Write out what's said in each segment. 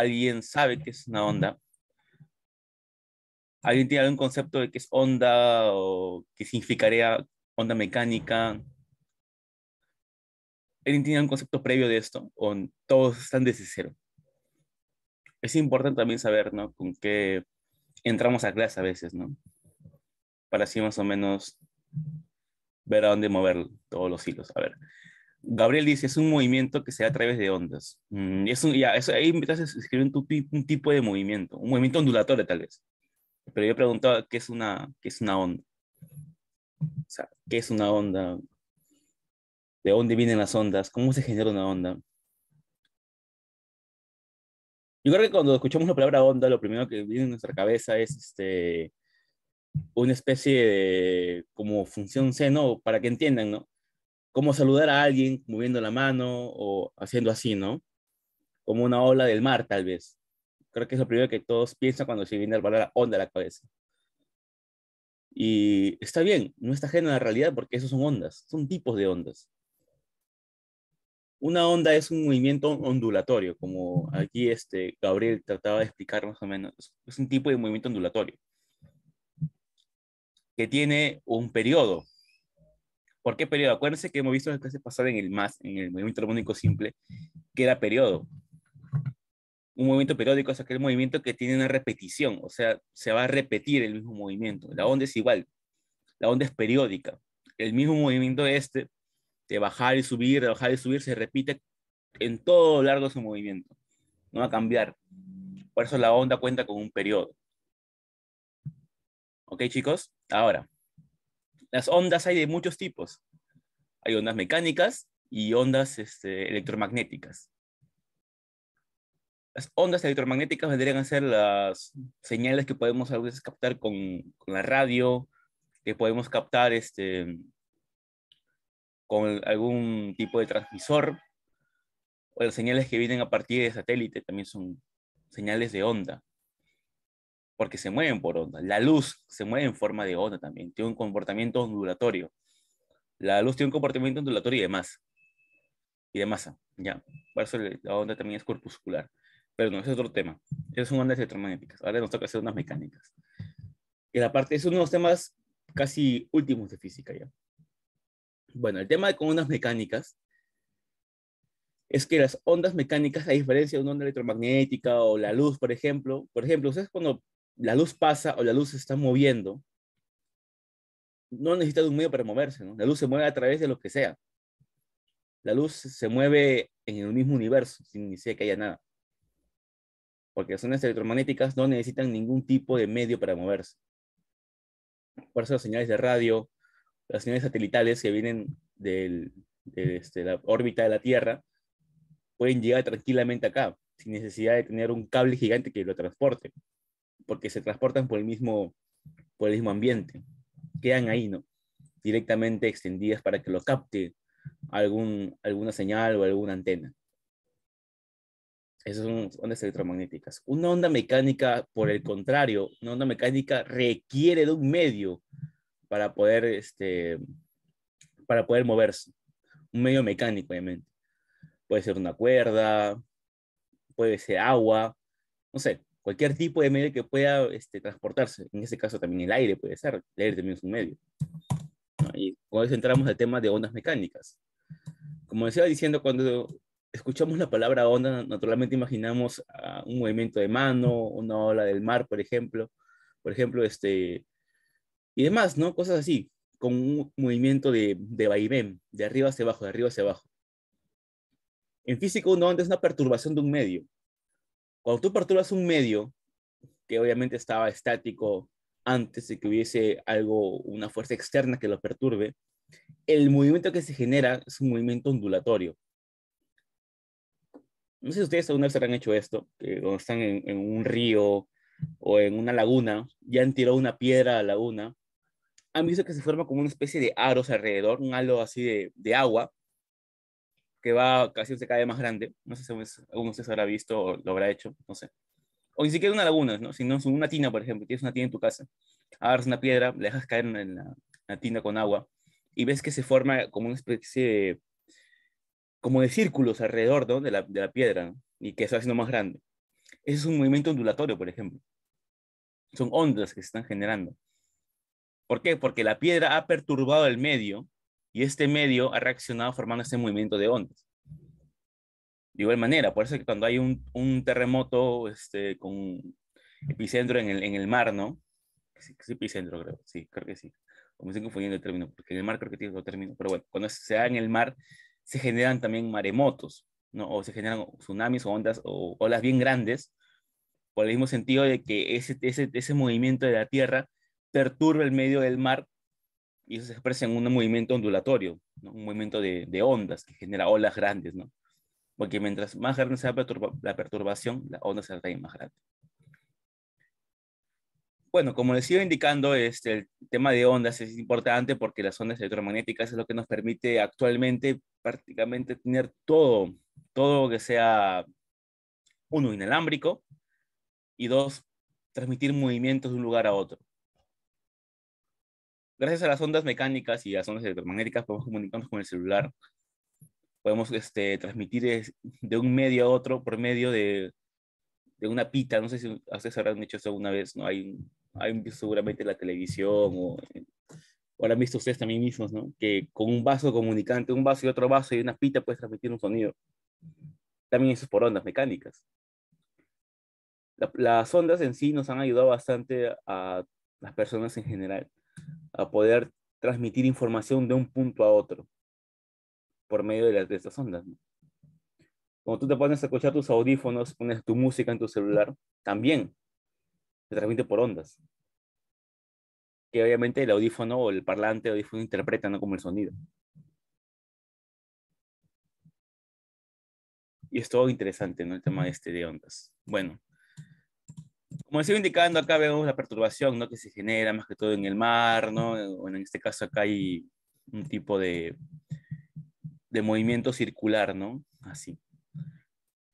alguien sabe que es una onda, alguien tiene algún concepto de qué es onda o qué significaría onda mecánica. ¿Alguien tiene algún concepto previo de esto o todos están desde cero? Es importante también saber, ¿no? Con qué entramos a clase a veces, ¿no? Para así más o menos ver a dónde mover todos los hilos. A ver, Gabriel dice, es un movimiento que se da a través de ondas. Mm, eso, ahí me estás escribir un, tipo de movimiento, un movimiento ondulatorio tal vez. Pero yo preguntaba qué es una, qué es una onda. O ¿qué es una onda? ¿De dónde vienen las ondas? ¿Cómo se genera una onda? Yo creo que cuando escuchamos la palabra onda, lo primero que viene en nuestra cabeza es este, una especie de como función seno, para que entiendan, ¿no? como saludar a alguien moviendo la mano o haciendo así, ¿no? Como una ola del mar, tal vez. Creo que es lo primero que todos piensan cuando se viene el la onda a la cabeza. Y está bien, no está ajeno a la realidad porque esos son ondas, son tipos de ondas. Una onda es un movimiento ondulatorio, como aquí este Gabriel trataba de explicar más o menos. Es un tipo de movimiento ondulatorio que tiene un periodo, ¿Por qué periodo? Acuérdense que hemos visto las clases pasadas en el MAS, en el movimiento armónico simple, que era periodo. Un movimiento periódico es aquel movimiento que tiene una repetición, o sea, se va a repetir el mismo movimiento. La onda es igual, la onda es periódica. El mismo movimiento este, de bajar y subir, de bajar y subir, se repite en todo largo de su movimiento. No va a cambiar. Por eso la onda cuenta con un periodo. ¿Ok, chicos? Ahora, las ondas hay de muchos tipos. Hay ondas mecánicas y ondas este, electromagnéticas. Las ondas electromagnéticas vendrían a ser las señales que podemos captar con, la radio, que podemos captar este, con algún tipo de transmisor, o las señales que vienen a partir de satélite también son señales de onda porque se mueven por onda. La luz se mueve en forma de onda también, tiene un comportamiento ondulatorio. La luz tiene un comportamiento ondulatorio y de masa. Y de masa, ya. Por eso la onda también es corpuscular. Pero no, ese es otro tema. Es son ondas electromagnéticas. Ahora nos toca hacer unas mecánicas. Y la parte, es uno de los temas casi últimos de física ya. Bueno, el tema de con ondas mecánicas es que las ondas mecánicas, a diferencia de una onda electromagnética o la luz, por ejemplo, por ejemplo, ustedes cuando la luz pasa o la luz se está moviendo, no necesita de un medio para moverse, ¿no? La luz se mueve a través de lo que sea. La luz se mueve en el mismo universo, sin decir que haya nada. Porque las zonas electromagnéticas no necesitan ningún tipo de medio para moverse. Por eso las señales de radio, las señales satelitales que vienen del, de este, la órbita de la Tierra, pueden llegar tranquilamente acá, sin necesidad de tener un cable gigante que lo transporte porque se transportan por el mismo, por el mismo ambiente, quedan ahí, ¿no? Directamente extendidas para que lo capte algún, alguna señal o alguna antena. Esas son ondas electromagnéticas. Una onda mecánica, por el contrario, una onda mecánica requiere de un medio para poder, este, para poder moverse. Un medio mecánico, obviamente. Puede ser una cuerda, puede ser agua, no sé, cualquier tipo de medio que pueda este, transportarse. En ese caso también el aire puede ser, el aire también es un medio. Y con eso entramos al tema de ondas mecánicas. Como decía diciendo, cuando escuchamos la palabra onda, naturalmente imaginamos un movimiento de mano, una ola del mar, por ejemplo, por ejemplo, este, y demás, ¿no? Cosas así, con un movimiento de, de vaivén, de arriba hacia abajo, de arriba hacia abajo. En física, una onda es una perturbación de un medio, cuando tú perturbas un medio, que obviamente estaba estático antes de que hubiese algo, una fuerza externa que lo perturbe, el movimiento que se genera es un movimiento ondulatorio. No sé si ustedes alguna vez habrán hecho esto, que cuando están en, un río o en una laguna, ya han tirado una piedra a la laguna, han visto que se forma como una especie de aros alrededor, un halo así de agua, que va casi se cae más grande. No sé si alguno de habrá visto o lo habrá hecho, no sé. O ni siquiera una laguna, ¿no? sino una tina, por ejemplo. Tienes una tina en tu casa, agarras una piedra, la dejas caer en la, tina con agua y ves que se forma como una especie de, como de círculos alrededor de, la, de, la, piedra y que se va haciendo más grande. Ese es un movimiento ondulatorio, por ejemplo. Son ondas que se están generando. ¿Por qué? Porque la piedra ha perturbado el medio y este medio ha reaccionado formando este movimiento de ondas. De igual manera, por eso que cuando hay un, terremoto este, con epicentro en el, en el mar, ¿no? Sí, es epicentro, creo. Sí, creo que sí. me estoy confundiendo el término, porque en el mar creo que tiene otro término. Pero bueno, cuando se da en el mar, se generan también maremotos, ¿no? O se generan tsunamis o ondas o olas bien grandes, por el mismo sentido de que ese, ese, ese movimiento de la Tierra perturba el medio del mar y eso se expresa en un movimiento ondulatorio, un movimiento de, ondas que genera olas grandes, ¿no? Porque mientras más grande sea la perturbación, la onda será más grande. Bueno, como les iba indicando, este, el tema de ondas es importante porque las ondas electromagnéticas es lo que nos permite actualmente prácticamente tener todo, todo que sea, uno, inalámbrico, y dos, transmitir movimientos de un lugar a otro gracias a las ondas mecánicas y a las ondas electromagnéticas podemos comunicarnos con el celular. Podemos este, transmitir de un medio a otro por medio de, de una pita. No sé si ustedes habrán hecho eso alguna vez, ¿no? Hay, hay seguramente en la televisión o, o lo han visto ustedes también mismos, ¿no? Que con un vaso comunicante, un vaso y otro vaso y una pita puedes transmitir un sonido. También eso es por ondas mecánicas. las ondas en sí nos han ayudado bastante a las personas en general a poder transmitir información de un punto a otro por medio de, las, estas ondas. como Cuando tú te pones a escuchar tus audífonos, pones tu música en tu celular, también se transmite por ondas. Que obviamente el audífono o el parlante o audífono interpreta, no como el sonido. Y es todo interesante, ¿no? El tema este de ondas. Bueno, como les iba indicando, acá vemos la perturbación ¿no? que se genera más que todo en el mar, ¿no? en este caso acá hay un tipo de, de movimiento circular, ¿no? Así.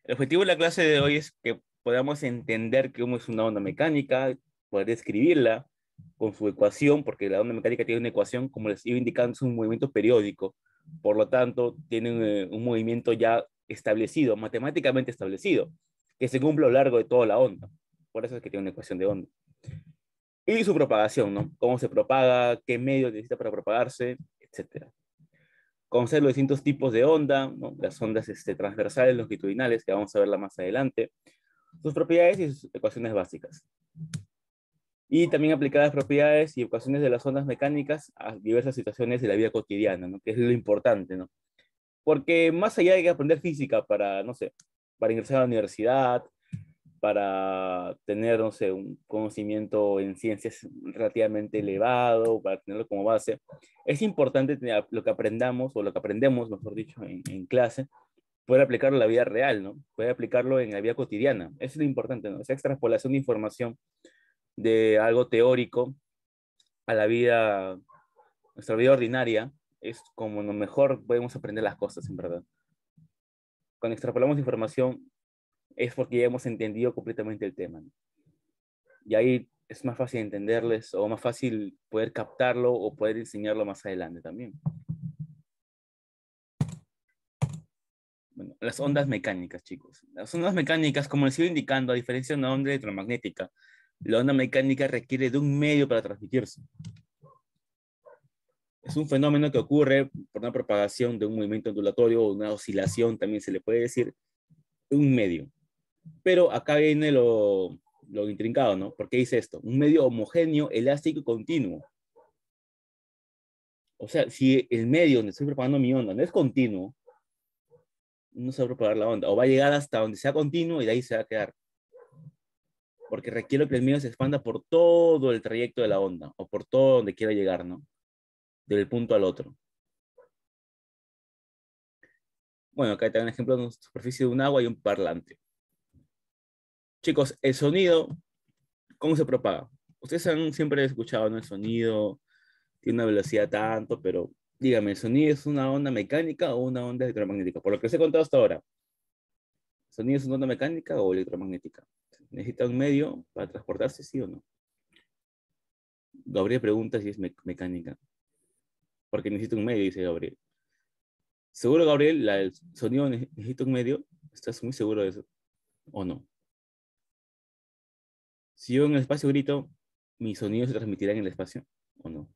El objetivo de la clase de hoy es que podamos entender cómo es una onda mecánica, poder describirla con su ecuación, porque la onda mecánica tiene una ecuación, como les iba indicando, es un movimiento periódico, por lo tanto, tiene un eh, movimiento ya establecido, matemáticamente establecido, que se cumple a lo largo de toda la onda. Por eso es que tiene una ecuación de onda. Y su propagación, ¿no? Cómo se propaga, qué medios necesita para propagarse, etc. Conocer los distintos tipos de onda, ¿no? las ondas este, transversales, longitudinales, que vamos a verla más adelante, sus propiedades y sus ecuaciones básicas. Y también aplicar las propiedades y ecuaciones de las ondas mecánicas a diversas situaciones de la vida cotidiana, ¿no? que es lo importante. ¿no? Porque más allá de que aprender física para, no sé, para ingresar a la universidad, para tener, no sé, un conocimiento en ciencias relativamente elevado, para tenerlo como base, es importante lo que aprendamos, o lo que aprendemos, mejor dicho, en, clase, poder aplicarlo a la vida real, ¿no? Poder aplicarlo en la vida cotidiana. Eso es lo importante, ¿no? Esa extrapolación de información de algo teórico a la vida, nuestra vida ordinaria, es como lo mejor podemos aprender las cosas, en verdad. Cuando extrapolamos información es porque ya hemos entendido completamente el tema. Y ahí es más fácil entenderles o más fácil poder captarlo o poder enseñarlo más adelante también. Bueno, las ondas mecánicas, chicos. Las ondas mecánicas, como les iba indicando, a diferencia de una onda electromagnética, la onda mecánica requiere de un medio para transmitirse. Es un fenómeno que ocurre por una propagación de un movimiento ondulatorio o una oscilación, también se le puede decir, un medio. Pero acá viene lo, intrincado, ¿no? ¿Por qué dice esto, un medio homogéneo, elástico y continuo. O sea, si el medio donde estoy propagando mi onda no es continuo, no se va a propagar la onda, o va a llegar hasta donde sea continuo y de ahí se va a quedar. Porque requiero que el medio se expanda por todo el trayecto de la onda, o por todo donde quiera llegar, ¿no? Del punto al otro. Bueno, acá hay un ejemplo de una superficie de un agua y un parlante. Chicos, el sonido, ¿cómo se propaga? Ustedes han siempre escuchado, ¿no? El sonido tiene una velocidad tanto, pero dígame, ¿el sonido es una onda mecánica o una onda electromagnética? Por lo que les he contado hasta ahora, ¿sonido es una onda mecánica o electromagnética? ¿Necesita un medio para transportarse, sí o no? Gabriel pregunta si es mecánica. Porque necesita un medio, dice Gabriel. Seguro, Gabriel, el sonido necesita un medio. ¿Estás muy seguro de eso? ¿O no? si yo en el espacio grito, ¿mis sonidos se transmitirán en el espacio o no?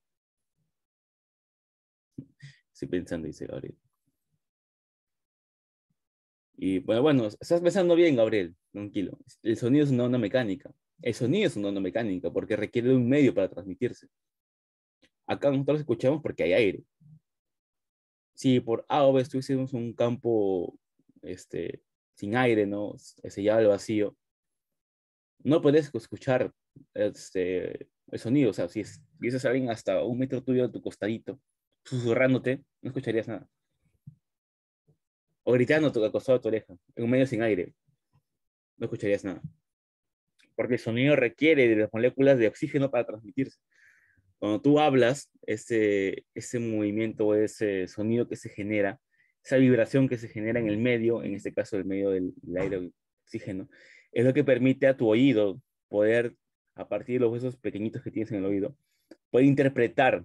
Estoy pensando, dice Gabriel. Y bueno, bueno, estás pensando bien, Gabriel, tranquilo. El sonido es una onda mecánica. El sonido es una onda mecánica porque requiere un medio para transmitirse. Acá nosotros escuchamos porque hay aire. Si por A o B estuviésemos un campo este, sin aire, ¿no? sellado al vacío, no puedes escuchar este, el sonido. O sea, si vieses a alguien hasta un metro tuyo de tu costadito, susurrándote, no escucharías nada. O gritando al costado tu oreja, en un medio sin aire, no escucharías nada. Porque el sonido requiere de las moléculas de oxígeno para transmitirse. Cuando tú hablas, ese, ese movimiento, ese sonido que se genera, esa vibración que se genera en el medio, en este caso el medio del aire oxígeno, es lo que permite a tu oído poder, a partir de los huesos pequeñitos que tienes en el oído, poder interpretar,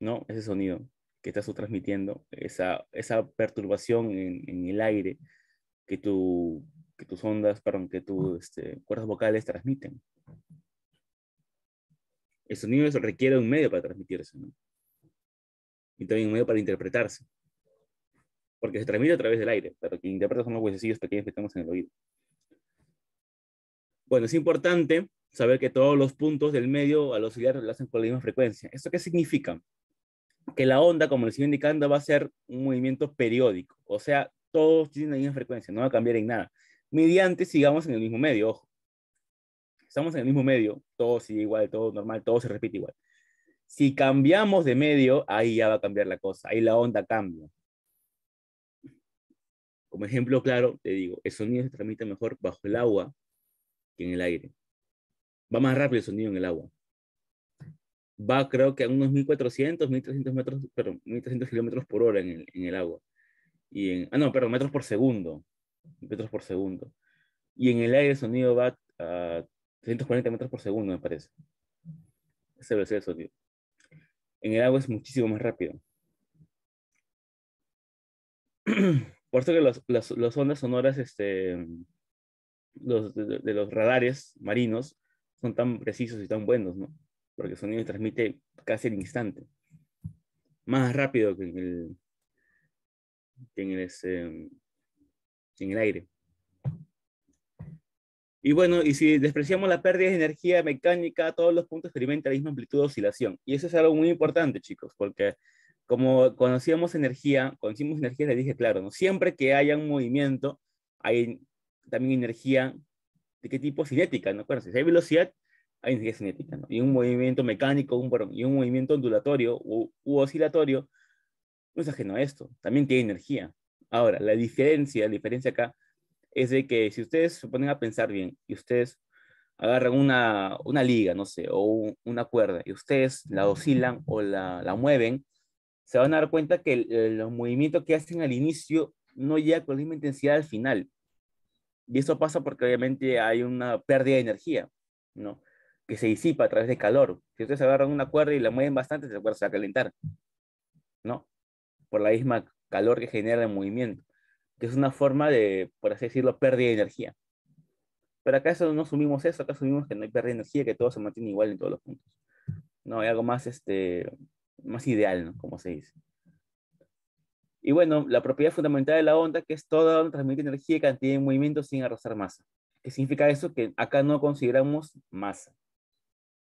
¿no? Ese sonido que estás transmitiendo, esa, esa perturbación en, el aire que, tu, que tus ondas, perdón, que tus este, cuerdas vocales transmiten. El sonido requiere un medio para transmitirse, ¿no? Y también un medio para interpretarse porque se transmite a través del aire, pero que interpreta son los huesecillos pequeños que tenemos en el oído. Bueno, es importante saber que todos los puntos del medio al oscilar lo hacen con la misma frecuencia. ¿Esto qué significa? Que la onda, como les iba indicando, va a ser un movimiento periódico, o sea, todos tienen la misma frecuencia, no va a cambiar en nada, mediante sigamos en el mismo medio, ojo. Estamos en el mismo medio, todo sigue igual, todo normal, todo se repite igual. Si cambiamos de medio, ahí ya va a cambiar la cosa, ahí la onda cambia. Como ejemplo claro, te digo, el sonido se transmite mejor bajo el agua que en el aire. Va más rápido el sonido en el agua. Va creo que a unos 1400, 1300 metros, pero 1300 kilómetros por hora en el, en el agua. Y en, ah, no, perdón, metros por segundo. Metros por segundo. Y en el aire el sonido va a 340 metros por segundo, me parece. Esa velocidad de sonido. En el agua es muchísimo más rápido. Por eso que las, ondas sonoras este, de, los radares marinos son tan precisos y tan buenos, ¿no? Porque el sonido transmite casi al instante. Más rápido que en el, este, en el aire. Y bueno, y si despreciamos la pérdida de energía mecánica, todos los puntos experimentan la misma amplitud de oscilación. Y eso es algo muy importante, chicos, porque como conocíamos energía, conocimos energía, le dije, claro, ¿no? siempre que haya un movimiento, hay también energía, ¿de qué tipo? Cinética, ¿no? Claro, si hay velocidad, hay energía cinética, ¿no? Y un movimiento mecánico, un, y un movimiento ondulatorio u, oscilatorio, no es ajeno a esto, también tiene energía. Ahora, la diferencia, la diferencia acá es de que si ustedes se ponen a pensar bien y ustedes agarran una, una liga, no sé, o una cuerda y ustedes la oscilan o la, la mueven, se van a dar cuenta que los movimientos que hacen al inicio no llegan con la misma intensidad al final. Y eso pasa porque obviamente hay una pérdida de energía, ¿no? Que se disipa a través de calor. Si ustedes agarran una cuerda y la mueven bastante, esa cuerda se va a calentar, ¿no? Por la misma calor que genera el movimiento. Que es una forma de, por así decirlo, pérdida de energía. Pero acá eso no asumimos eso, acá asumimos que no hay pérdida de energía, que todo se mantiene igual en todos los puntos. No, hay algo más este, más ideal, ¿no? Como se dice. Y bueno, la propiedad fundamental de la onda, que es toda onda transmite energía y cantidad de movimiento sin arrastrar masa. ¿Qué significa eso? Que acá no consideramos masa.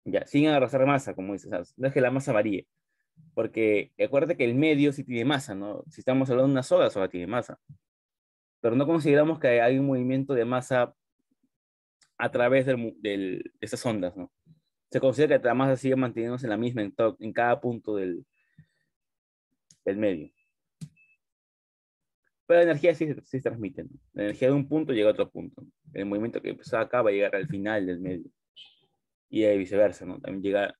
Ya, sin arrastrar masa, como dices. O no es que la masa varíe. Porque acuérdate que el medio sí tiene masa, ¿no? Si estamos hablando de una sola, sola tiene masa. Pero no consideramos que hay un movimiento de masa a través del, de esas ondas, ¿no? se considera que masa sigue manteniéndose en la misma en, cada punto del, del, medio. Pero la energía sí, se transmite. La energía de un punto llega a otro punto. El movimiento que empezó pues, acá va a llegar al final del medio. Y viceversa, ¿no? También llega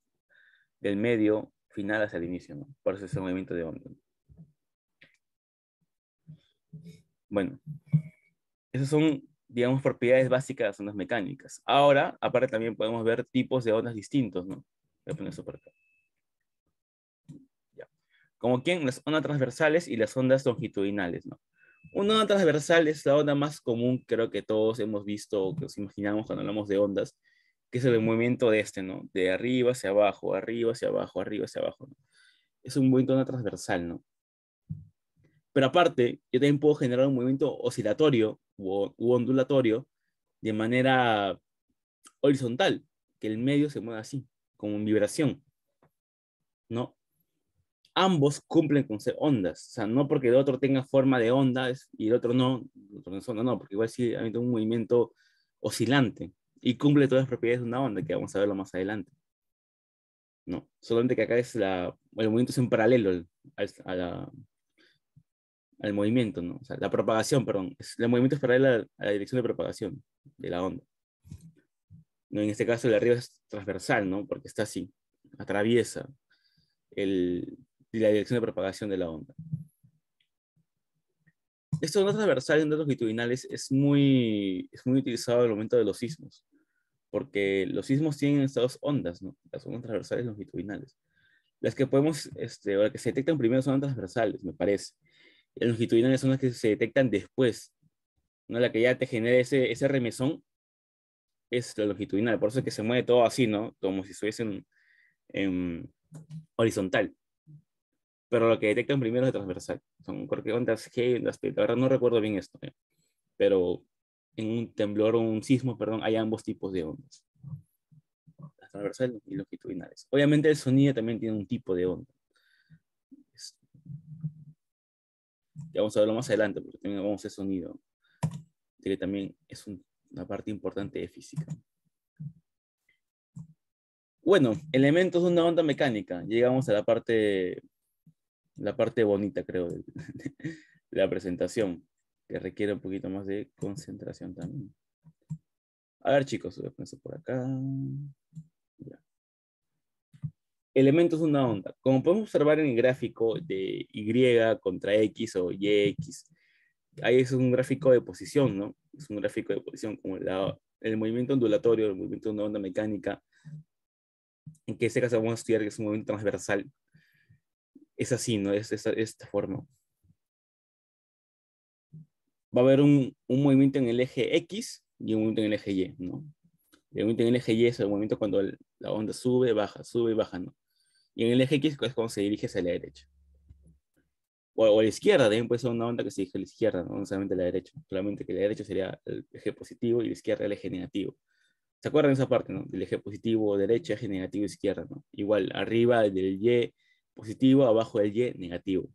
del medio final hacia el inicio, ¿no? Por eso es un movimiento de onda. Bueno, esos son digamos, propiedades básicas de las ondas mecánicas. Ahora, aparte también podemos ver tipos de ondas distintos, ¿no? Voy a poner eso por acá. Ya. Como quien las ondas transversales y las ondas longitudinales, ¿no? Una onda transversal es la onda más común, creo que todos hemos visto o que nos imaginamos cuando hablamos de ondas, que es el movimiento de este, ¿no? De arriba hacia abajo, arriba hacia abajo, arriba hacia abajo, Es un movimiento de onda transversal, ¿no? Pero aparte, yo también puedo generar un movimiento oscilatorio o ondulatorio de manera horizontal, que el medio se mueva así, como en vibración. ¿No? Ambos cumplen con ser ondas. O sea, no porque el otro tenga forma de onda y el otro no, no porque igual sí hay un movimiento oscilante y cumple todas las propiedades de una onda, que vamos a verlo más adelante. No, solamente que acá es la, el movimiento es en paralelo a la, al movimiento, ¿no? O sea, la propagación, perdón. el movimiento es paralelo a la dirección de propagación de la onda. ¿No? En este caso, el de arriba es transversal, ¿no? Porque está así, atraviesa la dirección de propagación de la onda. Esto ondas onda transversal y ondas longitudinales es muy, es muy utilizado en el momento de los sismos, porque los sismos tienen estas dos ondas, ¿no? Las ondas transversales y longitudinales. Las que podemos, este, las que se detectan primero son transversales, me parece. Las longitudinales son las que se detectan después. ¿no? La que ya te genera ese, ese remesón es la longitudinal. Por eso es que se mueve todo así, ¿no? Como si estuviese en, horizontal. Pero lo que detectan primero es transversal. Son ondas G, ondas P. La verdad no recuerdo bien esto. ¿eh? Pero en un temblor o un sismo, perdón, hay ambos tipos de ondas. Las transversales y longitudinales. Obviamente el sonido también tiene un tipo de onda. ya vamos a verlo más adelante, porque también vamos a hacer sonido, que también es una parte importante de física. Bueno, elementos de una onda mecánica. Llegamos a la parte, la parte bonita, creo, de, la presentación, que requiere un poquito más de concentración también. A ver, chicos, voy a poner por acá elementos de una onda. Como podemos observar en el gráfico de Y contra X o YX, ahí es un gráfico de posición, ¿no? Es un gráfico de posición como el movimiento ondulatorio, el movimiento de una onda mecánica, en que este caso vamos a estudiar que es un movimiento transversal. Es así, ¿no? Es, esta forma. Va a haber un, un movimiento en el eje X y un movimiento en el eje Y, ¿no? El movimiento en el eje Y es el movimiento cuando el, la onda sube, baja, sube, y baja, ¿no? Y en el eje X es pues, cuando se dirige hacia la derecha. O, a la izquierda, también puede ser una onda que se dirige a la izquierda, no, solamente a la derecha. Solamente que la derecha sería el eje positivo y la izquierda el eje negativo. ¿Se acuerdan de esa parte, no? Del eje positivo derecha, eje negativo izquierda, ¿no? Igual, arriba del Y positivo, abajo del Y negativo.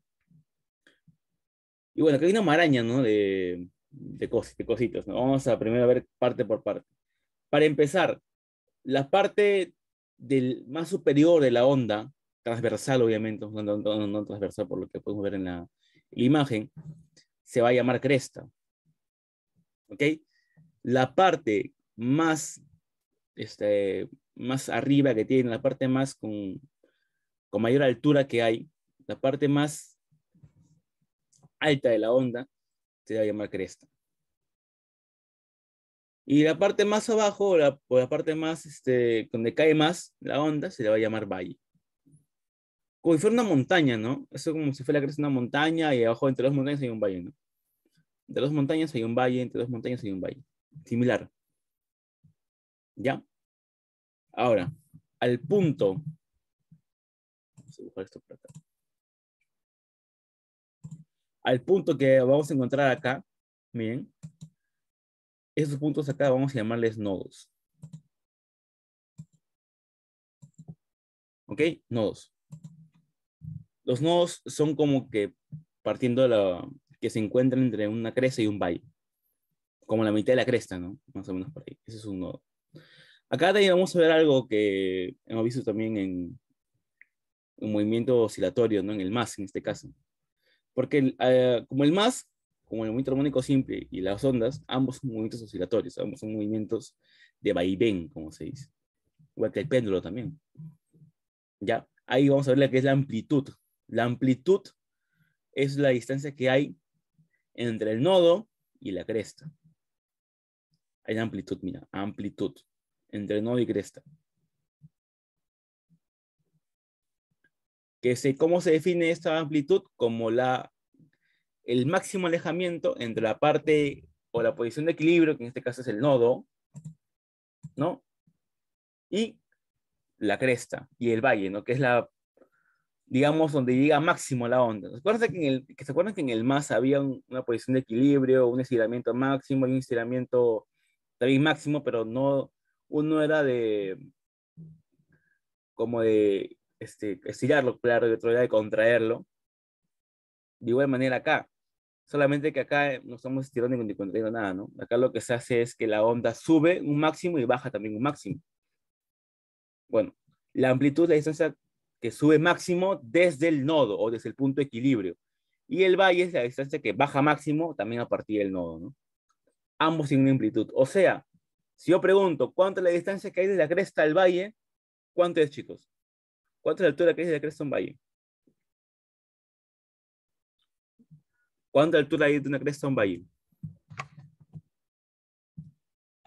Y bueno, que hay una maraña, ¿no? De, de, cositas, ¿no? Vamos a primero ver parte por parte. Para empezar, la parte del más superior de la onda, transversal obviamente, no, transversal por lo que podemos ver en la, imagen, se va a llamar cresta. La parte más, este, más arriba que tiene, la parte más con, con mayor altura que hay, la parte más alta de la onda, se va a llamar cresta. Y la parte más abajo, la, o la parte más, este, donde cae más la onda, se le va a llamar valle. Como si fuera una montaña, ¿no? Eso como si fuera la de una montaña y abajo entre dos montañas hay un valle, ¿no? Entre dos montañas hay un valle, entre dos montañas hay un valle. Similar. ¿Ya? Ahora, al punto. Vamos a esto por acá. Al punto que vamos a encontrar acá, miren, estos puntos acá vamos a llamarles nodos. ¿Ok? Nodos. Los nodos son como que partiendo de la que se encuentran entre una cresta y un valle. Como la mitad de la cresta, ¿no? Más o menos por ahí. Ese es un nodo. Acá también vamos a ver algo que hemos visto también en un movimiento oscilatorio, ¿no? En el más, en este caso. Porque eh, como el MAS como el movimiento armónico simple y las ondas, ambos son movimientos oscilatorios, ambos son movimientos de vaivén, como se dice. Igual que el péndulo también. Ya, ahí vamos a ver la que es la amplitud. La amplitud es la distancia que hay entre el nodo y la cresta. Hay amplitud, mira, amplitud entre nodo y cresta. Que sé ¿Cómo se define esta amplitud? Como la el máximo alejamiento entre la parte o la posición de equilibrio, que en este caso es el nodo, ¿no? Y la cresta y el valle, ¿no? Que es la, digamos, donde llega máximo la onda. ¿Se acuerdan que en el, ¿se que en el MAS había una posición de equilibrio, un estiramiento máximo y un estiramiento también máximo, pero no, uno era de, como de este, estirarlo, claro, de otro era de contraerlo. De igual manera acá, Solamente que acá no estamos estirando ni contrayendo nada, ¿no? Acá lo que se hace es que la onda sube un máximo y baja también un máximo. Bueno, la amplitud es la distancia que sube máximo desde el nodo o desde el punto de equilibrio. Y el valle es la distancia que baja máximo también a partir del nodo, ¿no? Ambos tienen una amplitud. O sea, si yo pregunto, ¿cuánto es la distancia que hay de la cresta al valle? ¿Cuánto es, chicos? ¿Cuánto es la altura que hay de la cresta al valle? ¿Cuánta altura hay de una cresta a un valle?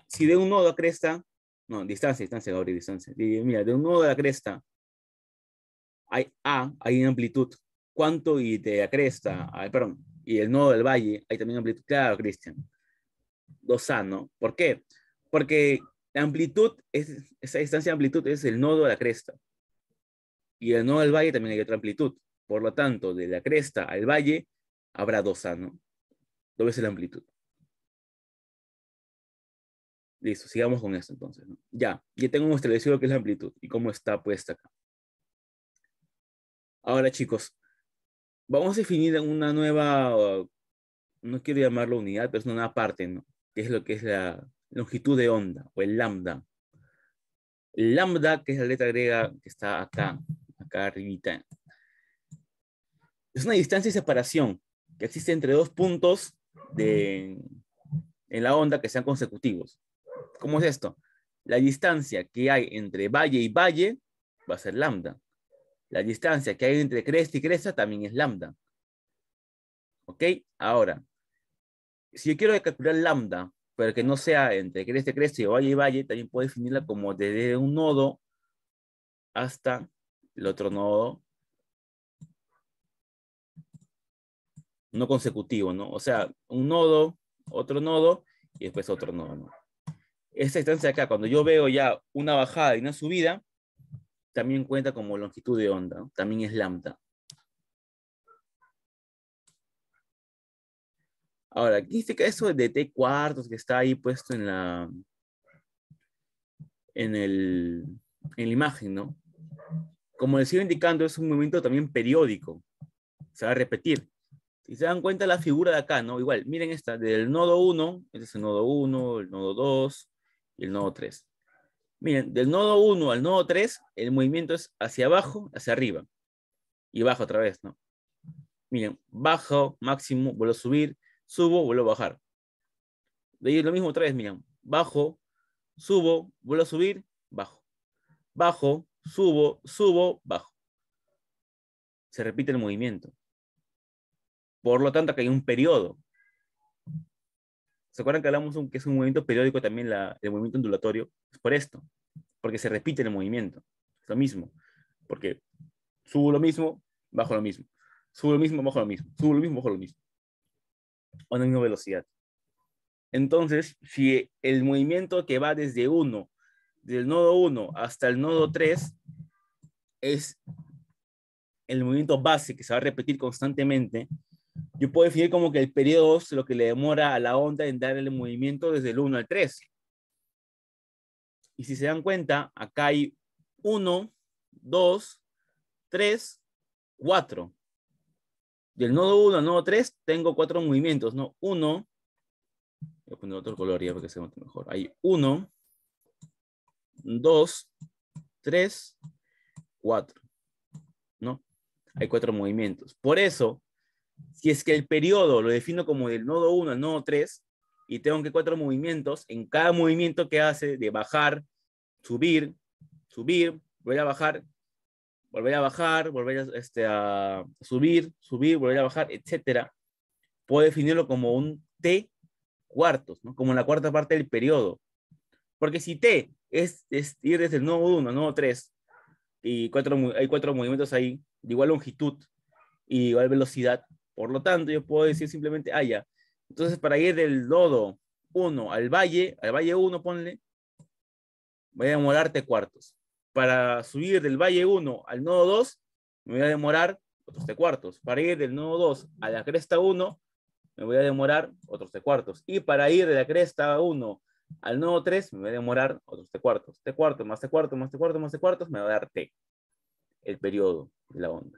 Si de un nodo a cresta, no, distancia, distancia, Gabriel, distancia. Mira, de un nodo a la cresta hay A, hay una amplitud. ¿Cuánto y de la cresta, perdón, y el nodo del valle hay también amplitud? Claro, Cristian. 2A, ¿no? ¿Por qué? Porque la amplitud, es, esa distancia de amplitud es el nodo a la cresta. Y el nodo del valle también hay otra amplitud. Por lo tanto, de la cresta al valle habrá dos ¿no? Dos es la amplitud. Listo, sigamos con esto entonces. ¿no? Ya, ya tengo establecido lo que es la amplitud y cómo está puesta acá. Ahora, chicos, vamos a definir una nueva, no quiero llamarlo unidad, pero es una nueva parte, ¿no? Que es lo que es la longitud de onda o el lambda. lambda, que es la letra griega que está acá, acá arribita. Es una distancia de separación que existe entre dos puntos de, en la onda que sean consecutivos. ¿Cómo es esto? La distancia que hay entre valle y valle va a ser lambda. La distancia que hay entre cresta y cresta también es lambda. ¿Ok? Ahora, si yo quiero calcular lambda, pero que no sea entre cresta y cresta y valle y valle, también puedo definirla como desde un nodo hasta el otro nodo no consecutivo, ¿no? O sea, un nodo, otro nodo y después otro nodo, ¿no? Esta distancia acá, cuando yo veo ya una bajada y una subida, también cuenta como longitud de onda, también es lambda. Ahora, ¿qué significa eso de T cuartos que está ahí puesto en la, en, en la imagen, ¿no? Como les iba indicando, es un movimiento también periódico. Se va a repetir. Y se dan cuenta la figura de acá, ¿no? Igual, miren esta, del nodo 1, este es el nodo 1, el nodo 2 y el nodo 3. Miren, del nodo 1 al nodo 3, el movimiento es hacia abajo, hacia arriba. Y bajo otra vez, ¿no? Miren, bajo, máximo, vuelvo a subir, subo, vuelvo a bajar. De ahí lo mismo otra vez, miren. Bajo, subo, vuelvo a subir, bajo. Bajo, subo, subo, bajo. Se repite el movimiento. Por lo tanto, que hay un periodo. ¿Se acuerdan que hablamos un, que es un movimiento periódico también la, el movimiento ondulatorio? Es por esto, porque se repite el movimiento. Es lo mismo, porque subo lo mismo, bajo lo mismo. Subo lo mismo, bajo lo mismo. Subo lo mismo, bajo lo mismo. A la misma velocidad. Entonces, si el movimiento que va desde uno, del nodo 1 hasta el nodo 3, es el movimiento base que se va a repetir constantemente, yo puedo definir como que el periodo 2 es lo que le demora a la onda en dar el movimiento desde el 1 al 3. Y si se dan cuenta, acá hay 1, 2, 3, 4. Del nodo 1 al nodo 3 tengo 4 movimientos, ¿no? 1, voy a poner otro color ya porque se note mejor. Hay 1, 2, 3, 4. ¿No? Hay 4 movimientos. Por eso, si es que el periodo lo defino como del nodo 1 al nodo 3 y tengo que cuatro movimientos, en cada movimiento que hace de bajar, subir, subir, volver a bajar, volver a bajar, volver a, este, a subir, subir, volver a bajar, etcétera, puedo definirlo como un T cuartos, como la cuarta parte del periodo. Porque si T es, es ir desde el nodo 1 al nodo 3, y cuatro, hay cuatro movimientos ahí de igual longitud y igual velocidad, por lo tanto, yo puedo decir simplemente ah, ya. Entonces, para ir del nodo 1 al valle, al valle 1, ponle, voy a demorar T cuartos. Para subir del valle 1 al nodo 2, me voy a demorar otros T cuartos. Para ir del nodo 2 a la cresta 1, me voy a demorar otros T cuartos. Y para ir de la cresta 1 al nodo 3, me voy a demorar otros T cuartos. T cuarto más T cuarto más T cuarto más T cuartos, me va a dar T, el periodo de la onda.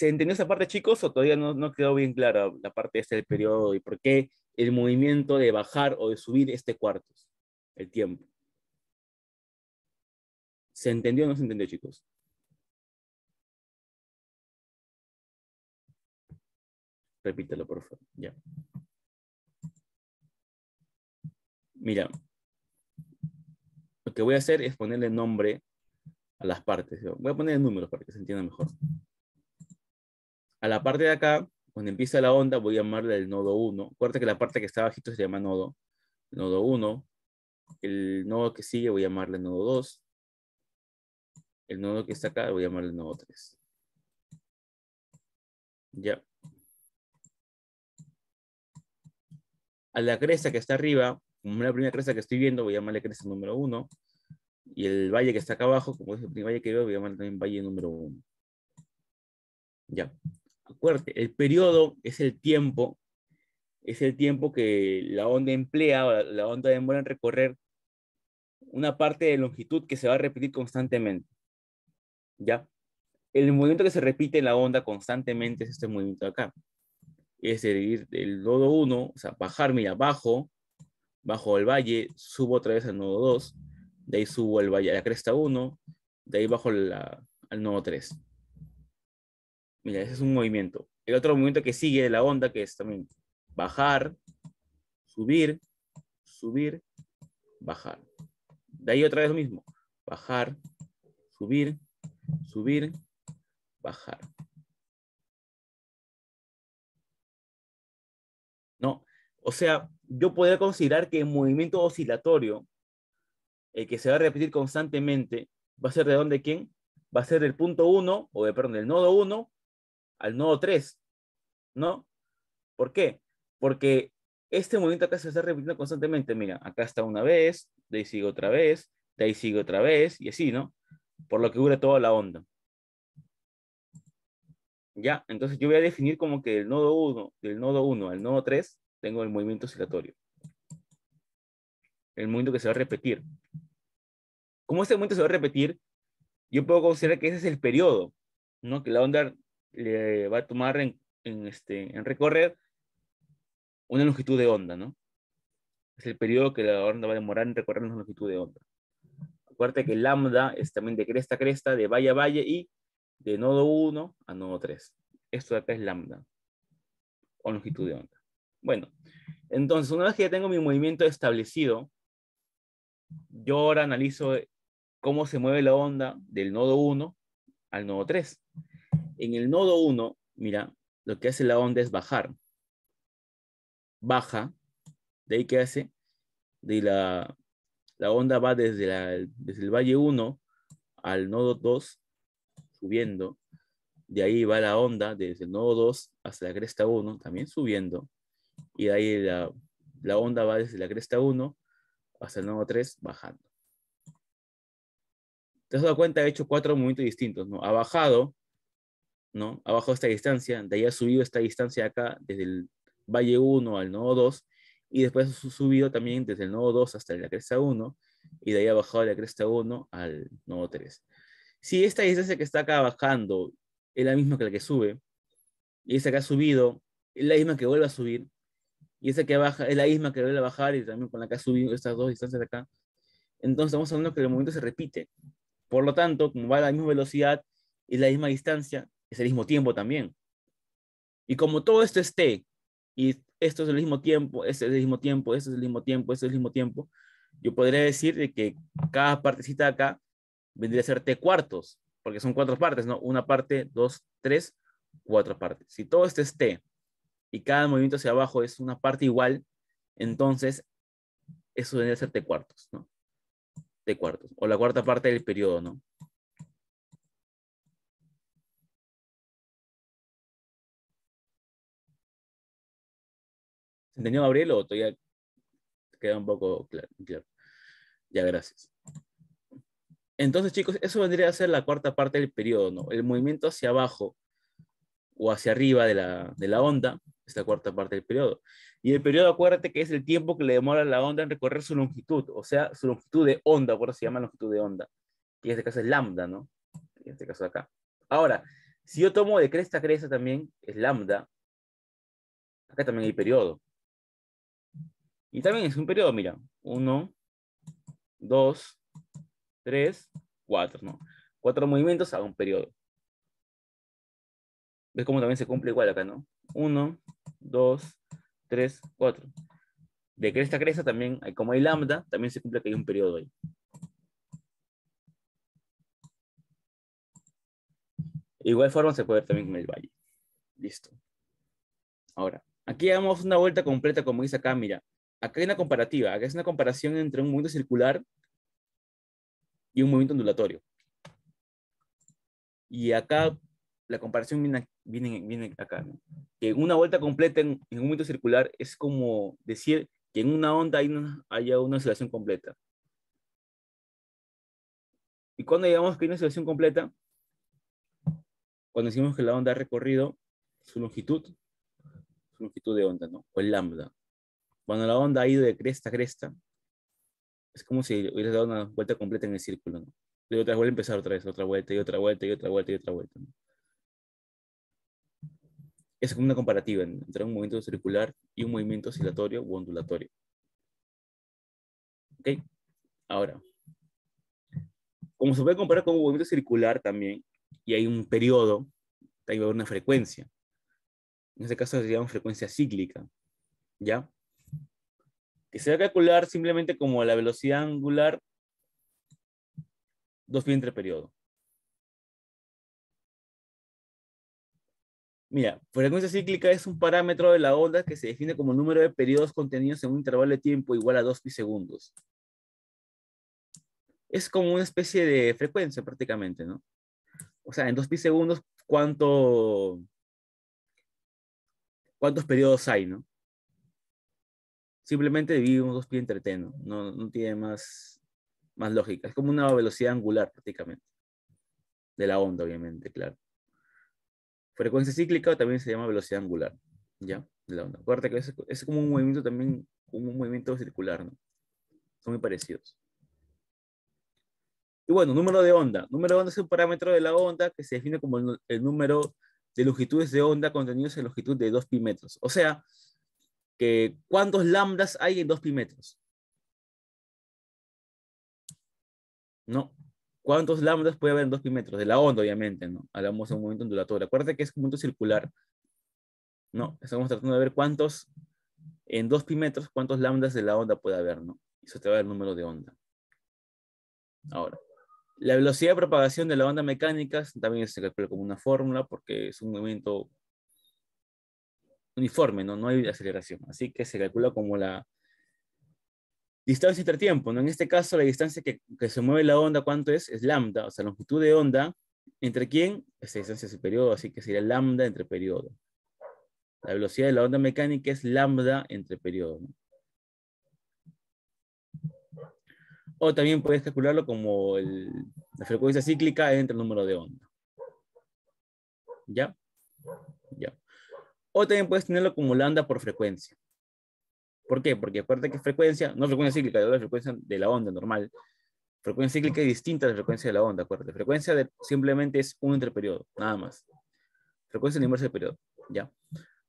¿Se entendió esa parte, chicos, o todavía no, quedó bien clara la parte de este periodo y por qué el movimiento de bajar o de subir este cuarto, el tiempo? ¿Se entendió o no se entendió, chicos? Repítelo, por favor. Ya. Mira, lo que voy a hacer es ponerle nombre a las partes. Voy a poner números para que se entienda mejor. A la parte de acá, cuando empieza la onda, voy a llamarle el nodo 1. Acuérdate que la parte que está bajito se llama nodo. Nodo 1. El nodo que sigue voy a llamarle nodo 2. El nodo que está acá voy a llamarle nodo 3. Ya. A la cresta que está arriba, como es la primera cresta que estoy viendo, voy a llamarle cresta número 1. Y el valle que está acá abajo, como es el primer valle que veo, voy a llamarle también valle número 1. Ya acuérdate, el periodo es el tiempo, es el tiempo que la onda emplea la, onda demora en recorrer una parte de longitud que se va a repetir constantemente. ¿Ya? El movimiento que se repite en la onda constantemente es este movimiento de acá. Es decir, el nodo 1, o sea, bajarme abajo, bajo el valle, subo otra vez al nodo 2, de ahí subo el valle a la cresta 1, de ahí bajo al nodo 3. Mira, ese es un movimiento. El otro movimiento que sigue de la onda, que es también bajar, subir, subir, bajar. De ahí otra vez lo mismo. Bajar, subir, subir, bajar. ¿No? O sea, yo podría considerar que el movimiento oscilatorio, el que se va a repetir constantemente, va a ser de dónde quién? Va a ser del punto 1, o de, perdón, del nodo 1 al nodo 3, ¿no? ¿Por qué? Porque este movimiento acá se está repitiendo constantemente. Mira, acá está una vez, de ahí sigue otra vez, de ahí sigue otra vez, y así, ¿no? Por lo que dura toda la onda. Ya, entonces yo voy a definir como que el nodo 1, del nodo 1 al nodo 3, tengo el movimiento oscilatorio. El movimiento que se va a repetir. Como este movimiento se va a repetir, yo puedo considerar que ese es el periodo, ¿no? Que la onda le va a tomar en, este, en recorrer una longitud de onda, ¿no? Es el periodo que la onda va a demorar en recorrer una longitud de onda. Acuérdate que lambda es también de cresta a cresta, de valle a valle y de nodo 1 a nodo 3. Esto de acá es lambda o longitud de onda. Bueno, entonces una vez que ya tengo mi movimiento establecido, yo ahora analizo cómo se mueve la onda del nodo 1 al nodo 3. En el nodo 1, mira, lo que hace la onda es bajar. Baja. ¿De ahí qué hace? De la, la onda va desde, la, desde el valle 1 al nodo 2, subiendo. De ahí va la onda desde el nodo 2 hasta la cresta 1, también subiendo. Y de ahí la, onda va desde la cresta 1 hasta el nodo 3, bajando. Te has dado cuenta, ha hecho cuatro movimientos distintos, ¿no? Ha bajado, ¿no? Ha bajado esta distancia, de ahí ha subido esta distancia acá desde el valle 1 al nodo 2 y después ha subido también desde el nodo 2 hasta la cresta 1 y de ahí ha bajado de la cresta 1 al nodo 3. Si esta distancia que está acá bajando es la misma que la que sube y esta que ha subido es la misma que vuelve a subir y esa que baja es la misma que vuelve a bajar y también con la que ha subido estas dos distancias de acá, entonces estamos hablando que el movimiento se repite. Por lo tanto, como va a la misma velocidad y la misma distancia, es el mismo tiempo también. Y como todo esto esté, y esto es el mismo tiempo, este es el mismo tiempo, esto es el mismo tiempo, esto es el mismo tiempo, yo podría decir que cada partecita acá vendría a ser T cuartos, porque son cuatro partes, ¿no? Una parte, dos, tres, cuatro partes. Si todo esto es T y cada movimiento hacia abajo es una parte igual, entonces eso vendría a ser T cuartos, ¿no? T cuartos, o la cuarta parte del periodo, ¿no? ¿Entendió Gabriel o todavía queda un poco claro? Ya, gracias. Entonces, chicos, eso vendría a ser la cuarta parte del periodo, ¿no? El movimiento hacia abajo o hacia arriba de la, onda esta cuarta parte del periodo. Y el periodo, acuérdate que es el tiempo que le demora a la onda en recorrer su longitud, o sea, su longitud de onda, por eso se llama longitud de onda, Y en este caso es lambda, ¿no? En este caso acá. Ahora, si yo tomo de cresta a cresta también, es lambda, acá también hay periodo, y también es un periodo, mira, Uno, dos, tres, cuatro, ¿no? Cuatro movimientos a un periodo. ¿Ves cómo también se cumple igual acá, no? Uno, dos, tres, cuatro. De cresta a cresta también, como hay lambda, también se cumple que hay un periodo ahí. igual forma se puede ver también con el valle. Listo. Ahora, aquí damos una vuelta completa, como dice acá, mira acá hay una comparativa, acá es una comparación entre un movimiento circular y un movimiento ondulatorio. Y acá la comparación viene, viene, acá. Que una vuelta completa en, un movimiento circular es como decir que en una onda hay una, haya una oscilación completa. Y cuando digamos que hay una oscilación completa, cuando decimos que la onda ha recorrido su longitud, su longitud de onda, ¿no? O el lambda. Cuando la onda ha ido de cresta a cresta, es como si hubieras dado una vuelta completa en el círculo, ¿no? Y otra vuelta a empezar otra vez, otra vuelta y otra vuelta y otra vuelta y otra vuelta. Es como una comparativa entre un movimiento circular y un movimiento oscilatorio o ondulatorio. ¿Ok? Ahora, como se puede comparar con un movimiento circular también, y hay un periodo, hay una frecuencia. En este caso se llama frecuencia cíclica. ¿Ya? que se va a calcular simplemente como la velocidad angular 2 pi entre periodo. Mira, frecuencia cíclica es un parámetro de la onda que se define como el número de periodos contenidos en un intervalo de tiempo igual a 2 pi segundos. Es como una especie de frecuencia prácticamente, ¿no? O sea, en 2 pi segundos, ¿cuánto, ¿cuántos periodos hay, no? simplemente dividimos dos pi entre ¿no? No, tiene más, más lógica. Es como una velocidad angular prácticamente. De la onda, obviamente, claro. Frecuencia cíclica también se llama velocidad angular, ¿ya? De la onda. Acuérdate que es, como un movimiento también, como un movimiento circular, ¿no? Son muy parecidos. Y bueno, número de onda. Número de onda es un parámetro de la onda que se define como el, el número de longitudes de onda contenidos en longitud de 2 pi metros. O sea, cuántos lambdas hay en 2pi metros. ¿No? ¿Cuántos lambdas puede haber en 2 pi metros? De la onda, obviamente, ¿no? Hablamos de un momento ondulatorio. Acuérdate que es un movimiento circular. ¿No? Estamos tratando de ver cuántos, en 2 pi metros, cuántos lambdas de la onda puede haber, ¿no? Eso te va a dar el número de onda. Ahora, la velocidad de propagación de la onda mecánica también se calcula como una fórmula porque es un movimiento uniforme, ¿no? No hay aceleración. Así que se calcula como la distancia entre ¿no? En este caso, la distancia que, se mueve la onda, ¿cuánto es? Es lambda, o sea, longitud de onda. ¿Entre quién? Esta distancia es el periodo, así que sería lambda entre periodo. La velocidad de la onda mecánica es lambda entre periodo, O también puedes calcularlo como la frecuencia cíclica entre el número de onda. ¿Ya? Ya o también puedes tenerlo como lambda por frecuencia. ¿Por qué? Porque acuérdate que frecuencia, no frecuencia cíclica, es la frecuencia de la onda normal. Frecuencia cíclica es distinta a la frecuencia de la onda, acuérdate. Frecuencia simplemente es un periodo. nada más. Frecuencia es el inverso del periodo, ¿ya?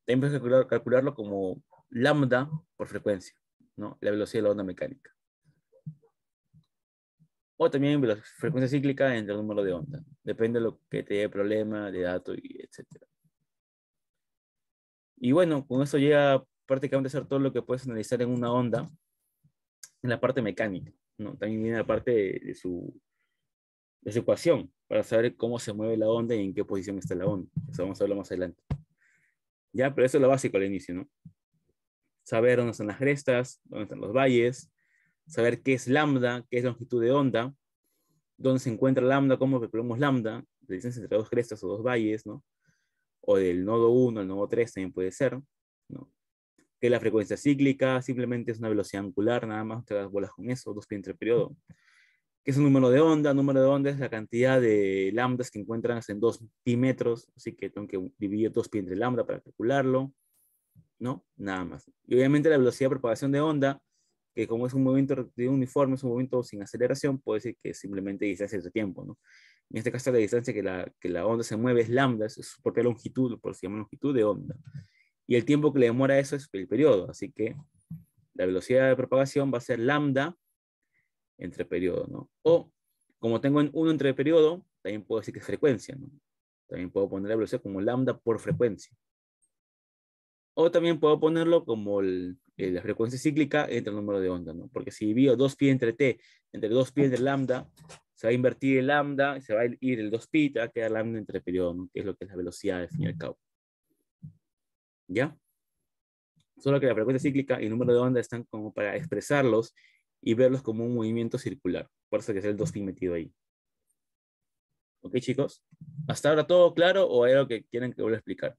También puedes calcularlo como lambda por frecuencia, ¿no? La velocidad de la onda mecánica. O también frecuencia cíclica entre el número de onda. Depende de lo que te dé problema, de dato, y etcétera. Y bueno, con eso llega prácticamente a ser todo lo que puedes analizar en una onda, en la parte mecánica, ¿no? También viene la parte de, su, de su ecuación, para saber cómo se mueve la onda y en qué posición está la onda. Eso vamos a hablar más adelante. Ya, pero eso es lo básico al inicio, ¿no? Saber dónde están las crestas, dónde están los valles, saber qué es lambda, qué es longitud de onda, dónde se encuentra lambda, cómo calculamos lambda, la distancia entre dos crestas o dos valles, ¿no? o del nodo 1 al nodo 3 también puede ser, ¿no? Que la frecuencia cíclica simplemente es una velocidad angular, nada más te das bolas con eso, dos pi entre periodo. Que es un número de onda, el número de onda es la cantidad de lambdas que encuentran en dos pi metros, así que tengo que dividir dos pi entre lambda para calcularlo, ¿no? Nada más. Y obviamente la velocidad de propagación de onda, que como es un movimiento uniforme, es un movimiento sin aceleración, puede decir que simplemente dice ese tiempo, ¿no? En este caso, la distancia que la, que la onda se mueve es lambda, es su propia longitud, por si llama longitud de onda. Y el tiempo que le demora eso es el periodo, así que la velocidad de propagación va a ser lambda entre periodo, ¿no? O, como tengo en 1 entre periodo, también puedo decir que es frecuencia, ¿no? También puedo poner la velocidad como lambda por frecuencia. O también puedo ponerlo como la frecuencia cíclica entre el número de onda, ¿no? Porque si divido 2pi entre t entre 2pi entre lambda, se va a invertir el lambda, se va a ir el 2pi, te va a quedar lambda entre periodo, que es lo que es la velocidad al fin y al cabo. ¿Ya? Solo que la frecuencia cíclica y el número de onda están como para expresarlos y verlos como un movimiento circular. Por eso que es el 2pi metido ahí. ¿Ok, chicos? ¿Hasta ahora todo claro o hay algo que quieren que vuelva a explicar?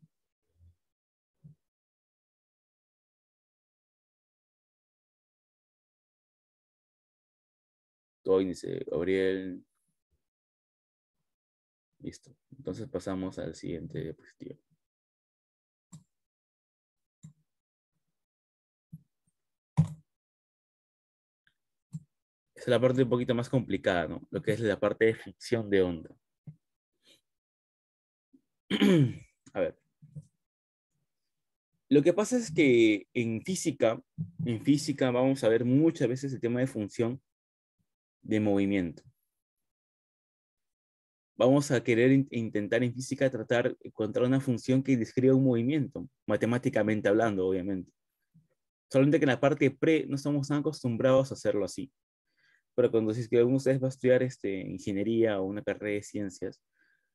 dice Gabriel. Listo. Entonces pasamos al siguiente diapositivo. es la parte un poquito más complicada, ¿no? Lo que es la parte de ficción de onda. A ver. Lo que pasa es que en física, en física vamos a ver muchas veces el tema de función de movimiento. Vamos a querer intentar en física tratar encontrar una función que describa un movimiento, matemáticamente hablando, obviamente. Solamente que en la parte pre no estamos tan acostumbrados a hacerlo así. Pero cuando si es que va a estudiar este, ingeniería o una carrera de ciencias,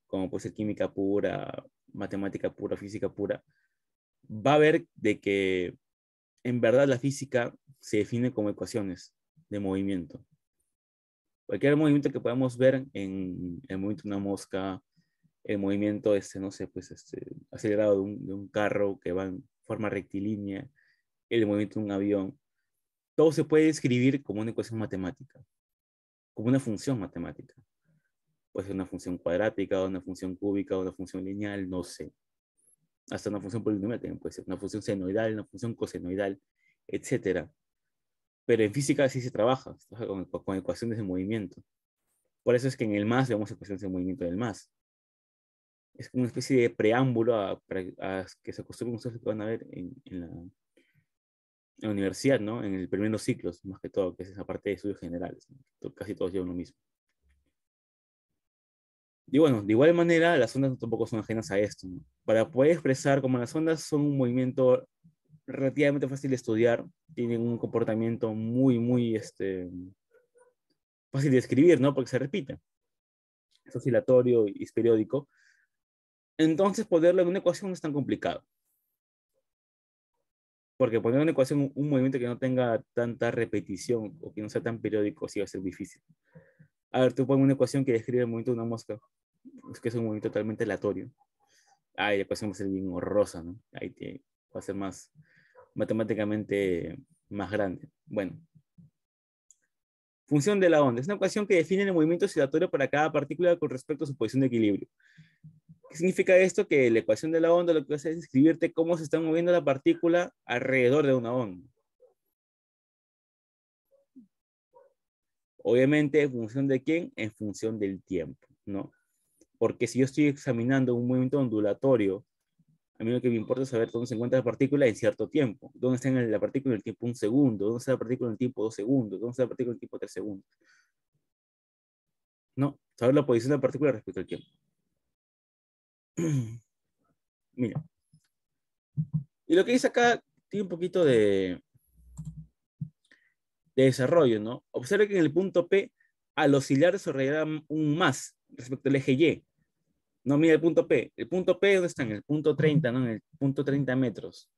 como puede ser química pura, matemática pura, física pura, va a ver de que en verdad la física se define como ecuaciones de movimiento cualquier movimiento que podamos ver en el movimiento de una mosca, el movimiento, este, no sé, pues este, acelerado de un, carro que va en forma rectilínea, el movimiento de un avión, todo se puede describir como una ecuación matemática, como una función matemática. Puede ser una función cuadrática, una función cúbica, una función lineal, no sé. Hasta una función polinomial puede ser, una función senoidal, una función cosenoidal, etcétera. Pero en física sí se trabaja, se trabaja con, ecuaciones de movimiento. Por eso es que en el más vemos ecuaciones de movimiento del más. Es como una especie de preámbulo a, a, que se acostumbren ustedes que van a ver en, la, la, universidad, ¿no? En el primer ciclos, más que todo, que es esa parte de estudios generales. Casi todos llevan lo mismo. Y bueno, de igual manera, las ondas tampoco son ajenas a esto. Para poder expresar, como las ondas son un movimiento relativamente fácil de estudiar, tienen un comportamiento muy, muy este, fácil de escribir, ¿no? Porque se repite. Es oscilatorio y es periódico. Entonces, ponerlo en una ecuación no es tan complicado. Porque poner en una ecuación un movimiento que no tenga tanta repetición o que no sea tan periódico sí va a ser difícil. A ver, tú pones una ecuación que describe el movimiento de una mosca, es que es un movimiento totalmente aleatorio. Ah, la ecuación va a ser bien horrorosa, ¿no? Ahí te, va a ser más, matemáticamente más grande. Bueno. Función de la onda. Es una ecuación que define el movimiento oscilatorio para cada partícula con respecto a su posición de equilibrio. ¿Qué significa esto? Que la ecuación de la onda lo que hace es describirte cómo se está moviendo la partícula alrededor de una onda. Obviamente, ¿en función de quién? En función del tiempo, ¿no? Porque si yo estoy examinando un movimiento ondulatorio a mí lo que me importa es saber dónde se encuentra la partícula en cierto tiempo, dónde está en la partícula en el tiempo un segundo, dónde está la partícula en el tiempo dos segundos, dónde está la partícula en el tiempo tres segundos. No, saber la posición de la partícula respecto al tiempo. Mira. Y lo que dice acá tiene un poquito de, desarrollo, ¿no? Observe que en el punto P, al oscilar se desarrollará un más respecto al eje Y, no mira el punto P. ¿El punto P está? En el punto 30, ¿no? En el punto 30 metros.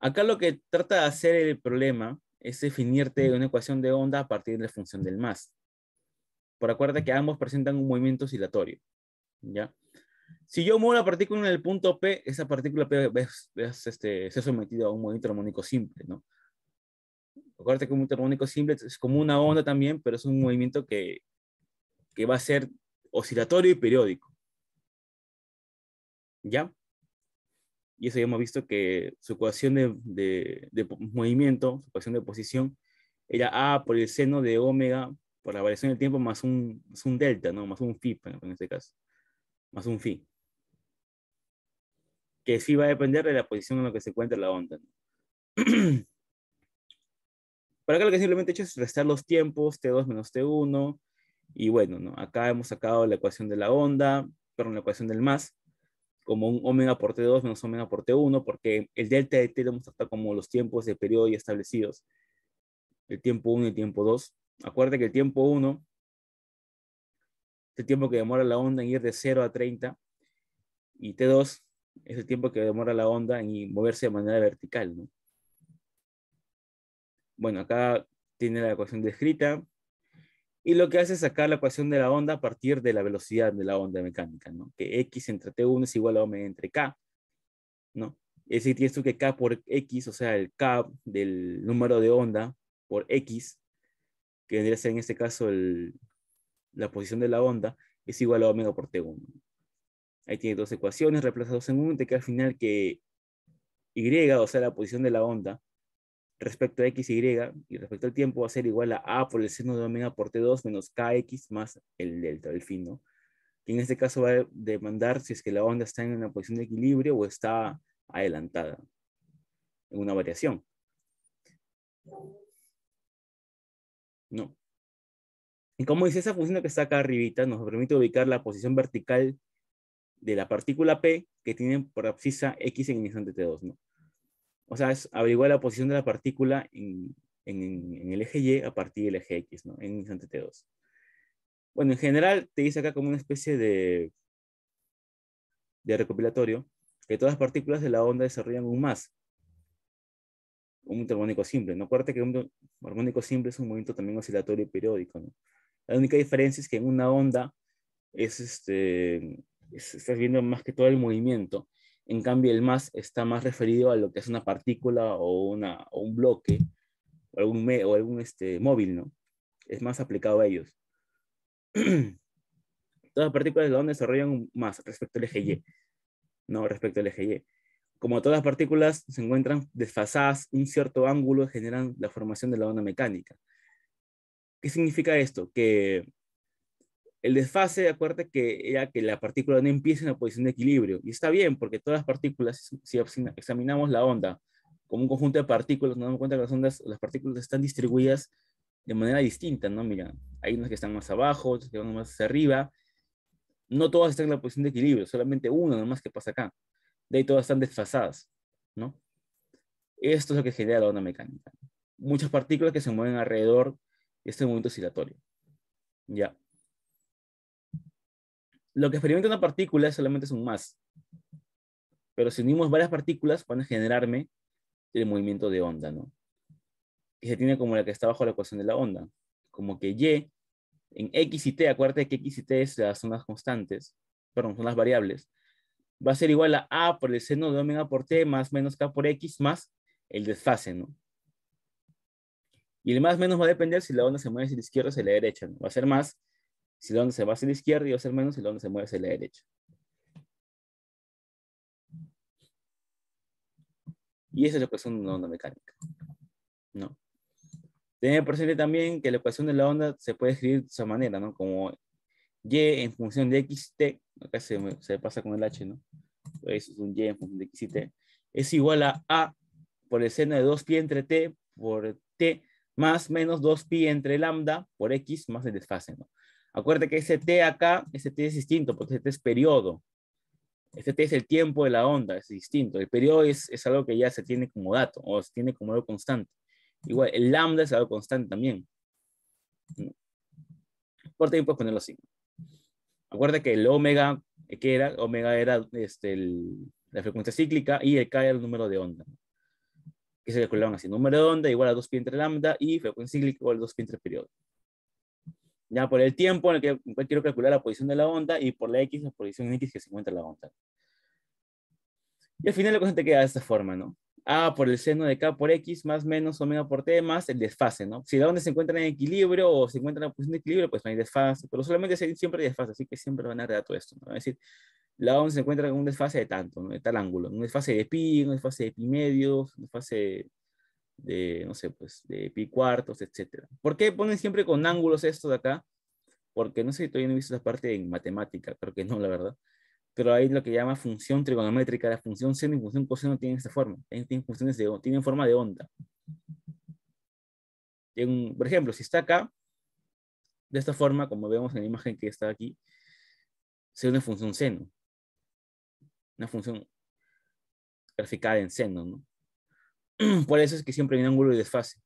Acá lo que trata de hacer el problema es definirte una ecuación de onda a partir de la función del más. Por acuérdate que ambos presentan un movimiento oscilatorio. ¿ya? Si yo muevo la partícula en el punto P, esa partícula P este, se ha sometido a un movimiento armónico simple. ¿no? Acuérdate que un termónico simple es como una onda también, pero es un movimiento que, que va a ser oscilatorio y periódico. ¿Ya? Y eso ya hemos visto que su ecuación de, de, movimiento, su ecuación de posición, era A por el seno de omega por la variación del tiempo más un, más un delta, ¿no? Más un phi, en este caso. Más un phi. Que phi va a depender de la posición en la que se encuentra la onda. ¿no? Pero acá lo que simplemente he hecho es restar los tiempos, T2 menos T1, y bueno, ¿no? acá hemos sacado la ecuación de la onda, perdón, la ecuación del más, como un omega por T2 menos omega por T1, porque el delta de T lo hemos tratado como los tiempos de periodo ya establecidos, el tiempo 1 y el tiempo 2. Acuérdate que el tiempo 1, es el tiempo que demora la onda en ir de 0 a 30, y T2 es el tiempo que demora la onda en moverse de manera vertical, ¿no? bueno, acá tiene la ecuación descrita, y lo que hace es sacar la ecuación de la onda a partir de la velocidad de la onda mecánica, ¿no? Que x entre t1 es igual a omega entre k, ¿no? Es decir, tienes tú que k por x, o sea, el k del número de onda por x, que vendría a ser en este caso la posición de la onda, es igual a omega por t1. Ahí tiene dos ecuaciones, reemplazas dos en un, te queda al final que y, o sea, la posición de la onda, respecto a x, y y respecto al tiempo va a ser igual a a por el seno de omega por t2 menos kx más el delta, del fin, ¿no? Que en este caso va a demandar si es que la onda está en una posición de equilibrio o está adelantada en una variación. No. Y como dice esa función que está acá arribita, nos permite ubicar la posición vertical de la partícula P que tiene por abscisa X en el instante T2, ¿no? o sea, es averiguar la posición de la partícula en, el eje Y a partir del eje X, ¿no? En instante T2. Bueno, en general te dice acá como una especie de, recopilatorio que todas las partículas de la onda desarrollan un más. Un armónico simple, ¿no? Acuérdate que un armónico simple es un movimiento también oscilatorio y periódico, ¿no? La única diferencia es que en una onda es este, es, estás viendo más que todo el movimiento en cambio, el más está más referido a lo que es una partícula o, una, o un bloque o algún, o algún este, móvil, ¿no? Es más aplicado a ellos. Todas las partículas de onda desarrollan más respecto al eje Y, no respecto al eje Y. Como todas las partículas se encuentran desfasadas un cierto ángulo, generan la formación de la onda mecánica. ¿Qué significa esto? Que el desfase, acuérdate que era que la partícula no empieza en la posición de equilibrio. Y está bien, porque todas las partículas, si examinamos la onda como un conjunto de partículas, nos damos cuenta que las ondas, las partículas están distribuidas de manera distinta, ¿no? Mira, hay unas que están más abajo, otras que van más hacia arriba. No todas están en la posición de equilibrio, solamente una nomás que pasa acá. De ahí todas están desfasadas, ¿no? Esto es lo que genera la onda mecánica. Muchas partículas que se mueven alrededor de este momento oscilatorio. Ya lo que experimenta una partícula solamente es un más. Pero si unimos varias partículas, van a generarme el movimiento de onda, ¿no? Que se tiene como la que está bajo la ecuación de la onda. Como que Y en X y T, acuérdate que X y T es las constantes, perdón, son las variables, va a ser igual a A por el seno de omega por T más menos K por X más el desfase, ¿no? Y el más menos va a depender si la onda se mueve hacia la izquierda o hacia la derecha, ¿no? Va a ser más si la onda se va hacia la izquierda y va a ser menos, si la onda se mueve hacia la derecha. Y esa es la ecuación de una onda mecánica. ¿no? Tenemos presente también que la ecuación de la onda se puede escribir de esa manera, ¿no? Como y en función de X, T. acá se, pasa con el h, ¿no? Eso pues, es un y en función de X, y T. es igual a a por el seno de 2pi entre t por t más menos 2pi entre lambda por x más el desfase, ¿no? Acuérdate que ese T acá, ese T es distinto, porque ese T es periodo. Este T es el tiempo de la onda, es distinto. El periodo es, es algo que ya se tiene como dato, o se tiene como algo constante. Igual, el lambda es algo constante también. Por tiempo, puedes ponerlo así. Acuérdate que el omega, que era, omega era este, la frecuencia cíclica y el K era el número de onda. Que se calculaban así. Número de onda igual a 2 pi entre lambda y frecuencia cíclica igual a 2 pi entre periodo ya por el tiempo en el, que, quiero calcular la posición de la onda y por la x, la posición en x que se encuentra la onda. Y al final la cosa te queda de esta forma, ¿no? A por el seno de K por X más menos omega por T más el desfase, ¿no? Si la onda se encuentra en equilibrio o se encuentra en la posición de equilibrio, pues no hay desfase, pero solamente siempre hay desfase, así que siempre van a dar todo esto, ¿no? Es decir, la onda se encuentra en un desfase de tanto, De tal ángulo, un desfase de pi, un desfase de pi medios, un desfase de, no sé, pues, de pi cuartos, etcétera. ¿Por qué ponen siempre con ángulos esto de acá? Porque no sé si todavía no he visto esa parte en matemática, creo que no, la verdad. Pero hay lo que llama función trigonométrica, la función seno y función coseno tienen esta forma, tienen, funciones tienen forma de onda. por ejemplo, si está acá, de esta forma, como vemos en la imagen que está aquí, sería una función seno. Una función graficada en seno, ¿no? por eso es que siempre hay un ángulo de desfase,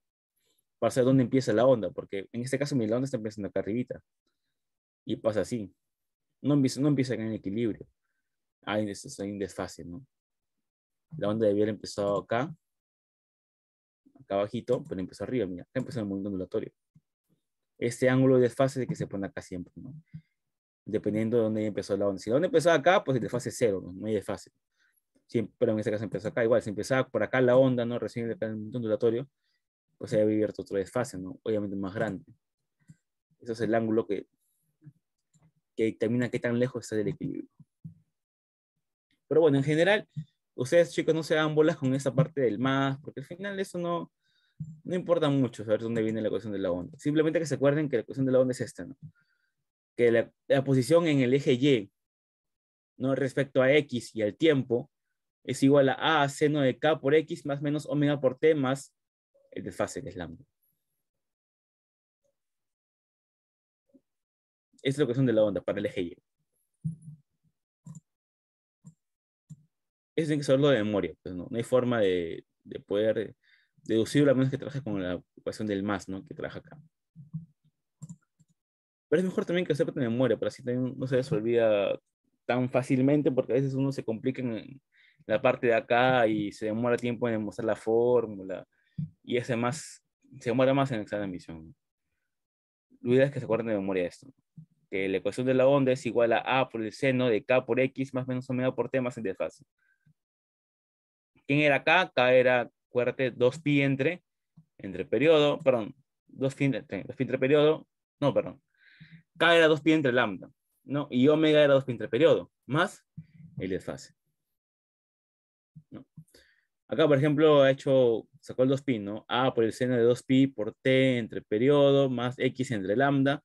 para saber dónde empieza la onda, porque en este caso mi onda está empezando acá arribita, y pasa así, no empieza, no empieza en equilibrio, hay, hay un desfase, ¿no? La onda debería haber empezado acá, acá abajito, pero empezó arriba, mira, acá empezó el mundo ondulatorio. Este ángulo de desfase es que se pone acá siempre, ¿no? Dependiendo de dónde empezó la onda. Si la onda empezó acá, pues el desfase es cero, ¿no? no hay desfase pero en este caso empezó acá, igual, si empezaba por acá la onda, ¿no? Recién el ondulatorio, pues se había abierto otro desfase, ¿no? Obviamente más grande. Ese es el ángulo que, que determina qué tan lejos está del equilibrio. Pero bueno, en general, ustedes chicos no se hagan bolas con esa parte del más, porque al final eso no, no importa mucho saber dónde viene la ecuación de la onda. Simplemente que se acuerden que la ecuación de la onda es esta, ¿no? Que la, la posición en el eje Y, ¿no? Respecto a X y al tiempo, es igual a A seno de K por X más menos omega por T más el desfase que es lambda. es la ecuación de la onda para el eje Y. Eso tiene que saberlo de memoria, pues, no, hay forma de, de, poder deducirlo a menos que trabaje con la ecuación del más, ¿no? Que trabaja acá. Pero es mejor también que lo sepa de memoria, para así no se desolvida tan fácilmente, porque a veces uno se complica en, la parte de acá y se demora tiempo en mostrar la fórmula y ese más, se demora más en el examen de admisión. Lo ideal es que se acuerden de memoria esto, que la ecuación de la onda es igual a A por el seno de K por X más menos omega por T más el desfase. ¿Quién era K? K era, acuérdate, 2pi entre, entre periodo, perdón, 2pi entre, entre periodo, no, perdón. K era 2pi entre lambda, ¿no? Y omega era 2pi entre periodo, más el desfase. Acá, por ejemplo, ha hecho, sacó el 2pi, ¿no? A por el seno de 2pi por t entre periodo, más x entre lambda,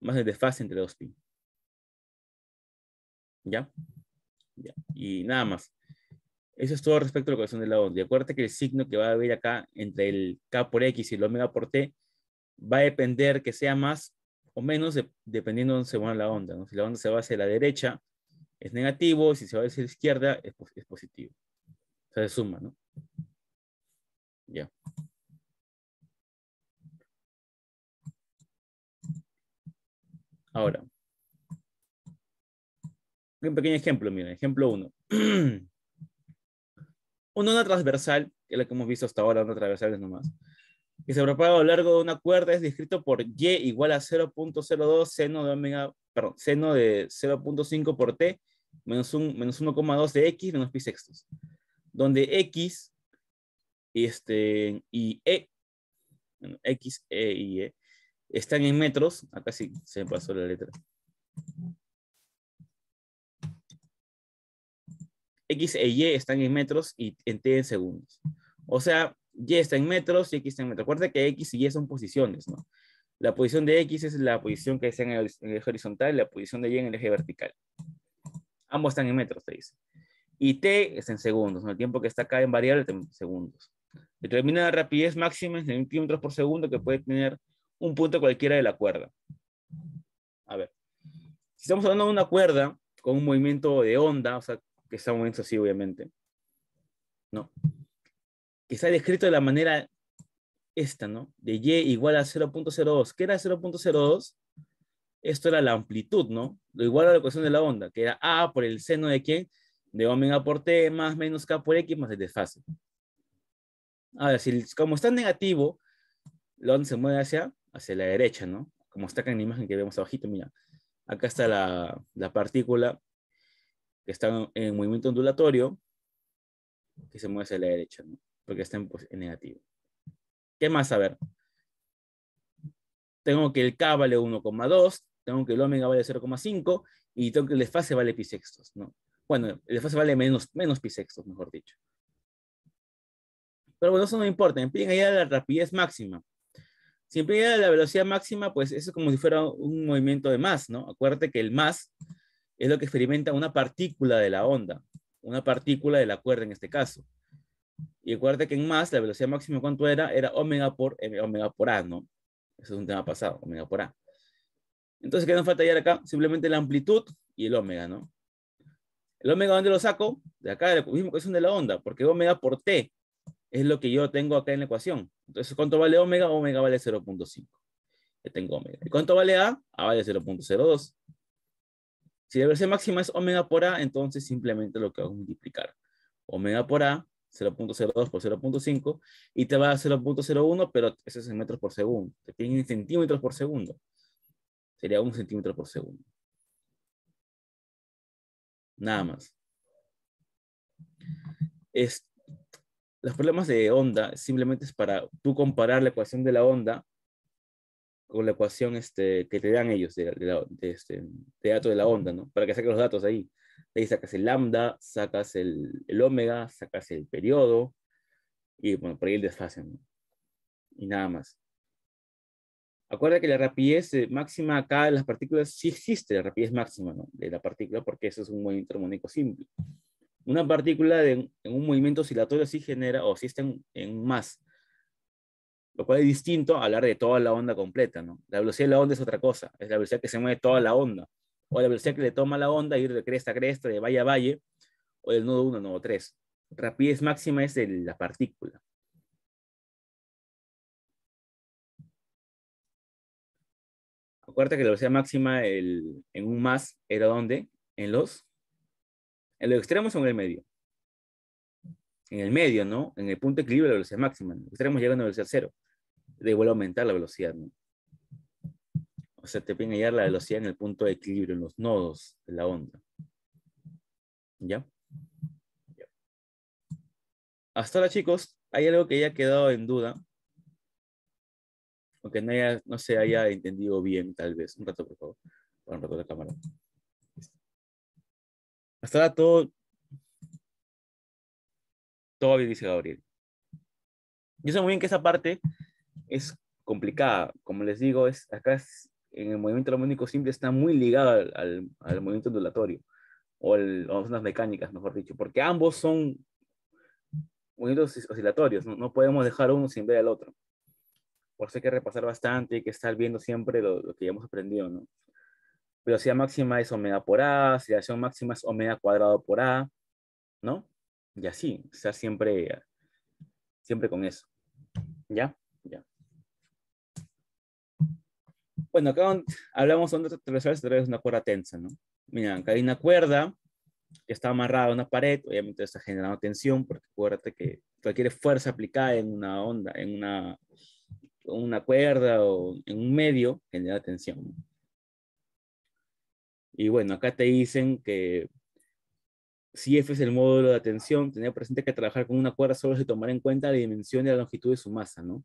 más el desfase entre 2pi. ¿Ya? Y nada más. Eso es todo respecto a la ecuación de la onda. Y acuérdate que el signo que va a haber acá entre el k por x y el omega por t va a depender que sea más o menos dependiendo de dónde se va la onda. Si la onda se va hacia la derecha, es negativo. Si se va hacia la izquierda, es positivo se suma, ¿no? Ya. Ahora, un pequeño ejemplo, miren, ejemplo 1. Una onda transversal, que es la que hemos visto hasta ahora, onda transversal es nomás, que se propaga a lo largo de una cuerda es descrito por Y igual a 0.02 seno de omega, perdón, seno de 0.5 por T menos, menos 1,2 de X menos pi sextos donde X este, y E, X, E y e, están en metros, acá sí se pasó la letra. X e Y están en metros y en T en segundos. O sea, Y está en metros y X está en metros. acuérdate que X y Y son posiciones, ¿no? La posición de X es la posición que está en el, eje horizontal, y la posición de Y en el eje vertical. Ambos están en metros, te dice y t es en segundos, el tiempo que está acá en variable en segundos. Determina la rapidez máxima en centímetros por segundo que puede tener un punto cualquiera de la cuerda. A ver, si estamos hablando de una cuerda con un movimiento de onda, o sea, que está moviendo así obviamente, ¿no? Que está descrito de la manera esta, ¿no? De y igual a 0.02. ¿Qué era 0.02? Esto era la amplitud, ¿no? Lo igual a la ecuación de la onda, que era A por el seno de quién? de omega por T más menos K por X más el desfase. Ahora, si, como está en negativo, lo onda se mueve hacia, hacia la derecha, ¿no? Como está acá en la imagen que vemos abajito, mira. Acá está la, partícula que está en movimiento ondulatorio, que se mueve hacia la derecha, ¿no? Porque está en, pues, negativo. ¿Qué más? A ver. Tengo que el K vale 1,2, tengo que el omega vale 0,5 y tengo que el desfase vale pi sextos, ¿no? Bueno, el desfase vale menos, menos pi sextos, mejor dicho. Pero bueno, eso no importa. En ya a la rapidez máxima. Si en la velocidad máxima, pues eso es como si fuera un movimiento de más, ¿no? Acuérdate que el más es lo que experimenta una partícula de la onda. Una partícula de la cuerda en este caso. Y acuérdate que en más, la velocidad máxima, ¿cuánto era? Era omega por, eh, omega por A, ¿no? Eso es un tema pasado, omega por A. Entonces, ¿qué nos falta hallar acá? Simplemente la amplitud y el omega, ¿no? El omega, ¿dónde lo saco? De acá, de la misma ecuación de la onda, porque omega por t es lo que yo tengo acá en la ecuación. Entonces, ¿cuánto vale omega? Omega vale 0.5. Yo tengo omega. ¿Y cuánto vale a? A vale 0.02. Si la velocidad máxima es omega por a, entonces simplemente lo que hago es multiplicar. Omega por a, 0.02 por 0.5, y te va a 0.01, pero eso es en metros por segundo. Te piden en centímetros por segundo. Sería un centímetro por segundo. Nada más. Es, los problemas de onda simplemente es para tú comparar la ecuación de la onda con la ecuación este, que te dan ellos de, de, de este, teatro de la onda, ¿no? Para que saques los datos ahí. De ahí sacas el lambda, sacas el, el omega, sacas el periodo y, bueno, por ahí el desfase, Y nada más. Acuerda que la rapidez eh, máxima acá de las partículas sí existe la rapidez máxima de la partícula porque eso es un movimiento armónico simple. Una partícula en un movimiento oscilatorio sí genera o sí está en, más, lo cual es distinto a hablar de toda la onda completa. La velocidad de la onda es otra cosa, es la velocidad que se mueve toda la onda o la velocidad que le toma la onda ir de cresta a cresta, de valle a valle, o del nodo 1 a nodo 3. Rapidez máxima es de la partícula. Acuérdate que la velocidad máxima en un más era donde? En los, en los extremos o en el medio. En el medio, ¿no? En el punto de equilibrio de la velocidad máxima. En los extremos llega a una velocidad cero. De igual a aumentar la velocidad, ¿no? O sea, te piden hallar la velocidad en el punto de equilibrio, en los nodos de la onda. ¿Ya? Hasta ahora, chicos, hay algo que ya ha quedado en duda aunque no, se haya entendido bien, tal vez. Un rato, por favor. un rato la cámara. Hasta ahora todo, todo bien, dice Gabriel. Yo sé muy bien que esa parte es complicada. Como les digo, es, acá en el movimiento armónico simple está muy ligado al, movimiento ondulatorio o, las mecánicas, mejor dicho, porque ambos son movimientos oscilatorios. No, no podemos dejar uno sin ver al otro por eso hay que repasar bastante, hay que estar viendo siempre lo, que ya hemos aprendido, ¿no? Velocidad máxima es omega por A, aceleración máxima es omega cuadrado por A, ¿no? Y así, estar siempre, siempre con eso. ¿Ya? Ya. Bueno, acá hablamos de una de una cuerda tensa, ¿no? Mira, acá hay una cuerda que está amarrada a una pared, obviamente está generando tensión, porque acuérdate que requiere fuerza aplicada en una onda, en una una cuerda o en un medio genera tensión. Y bueno, acá te dicen que si F es el módulo de atención, tener presente que trabajar con una cuerda solo se tomar en cuenta la dimensión y la longitud de su masa, ¿no?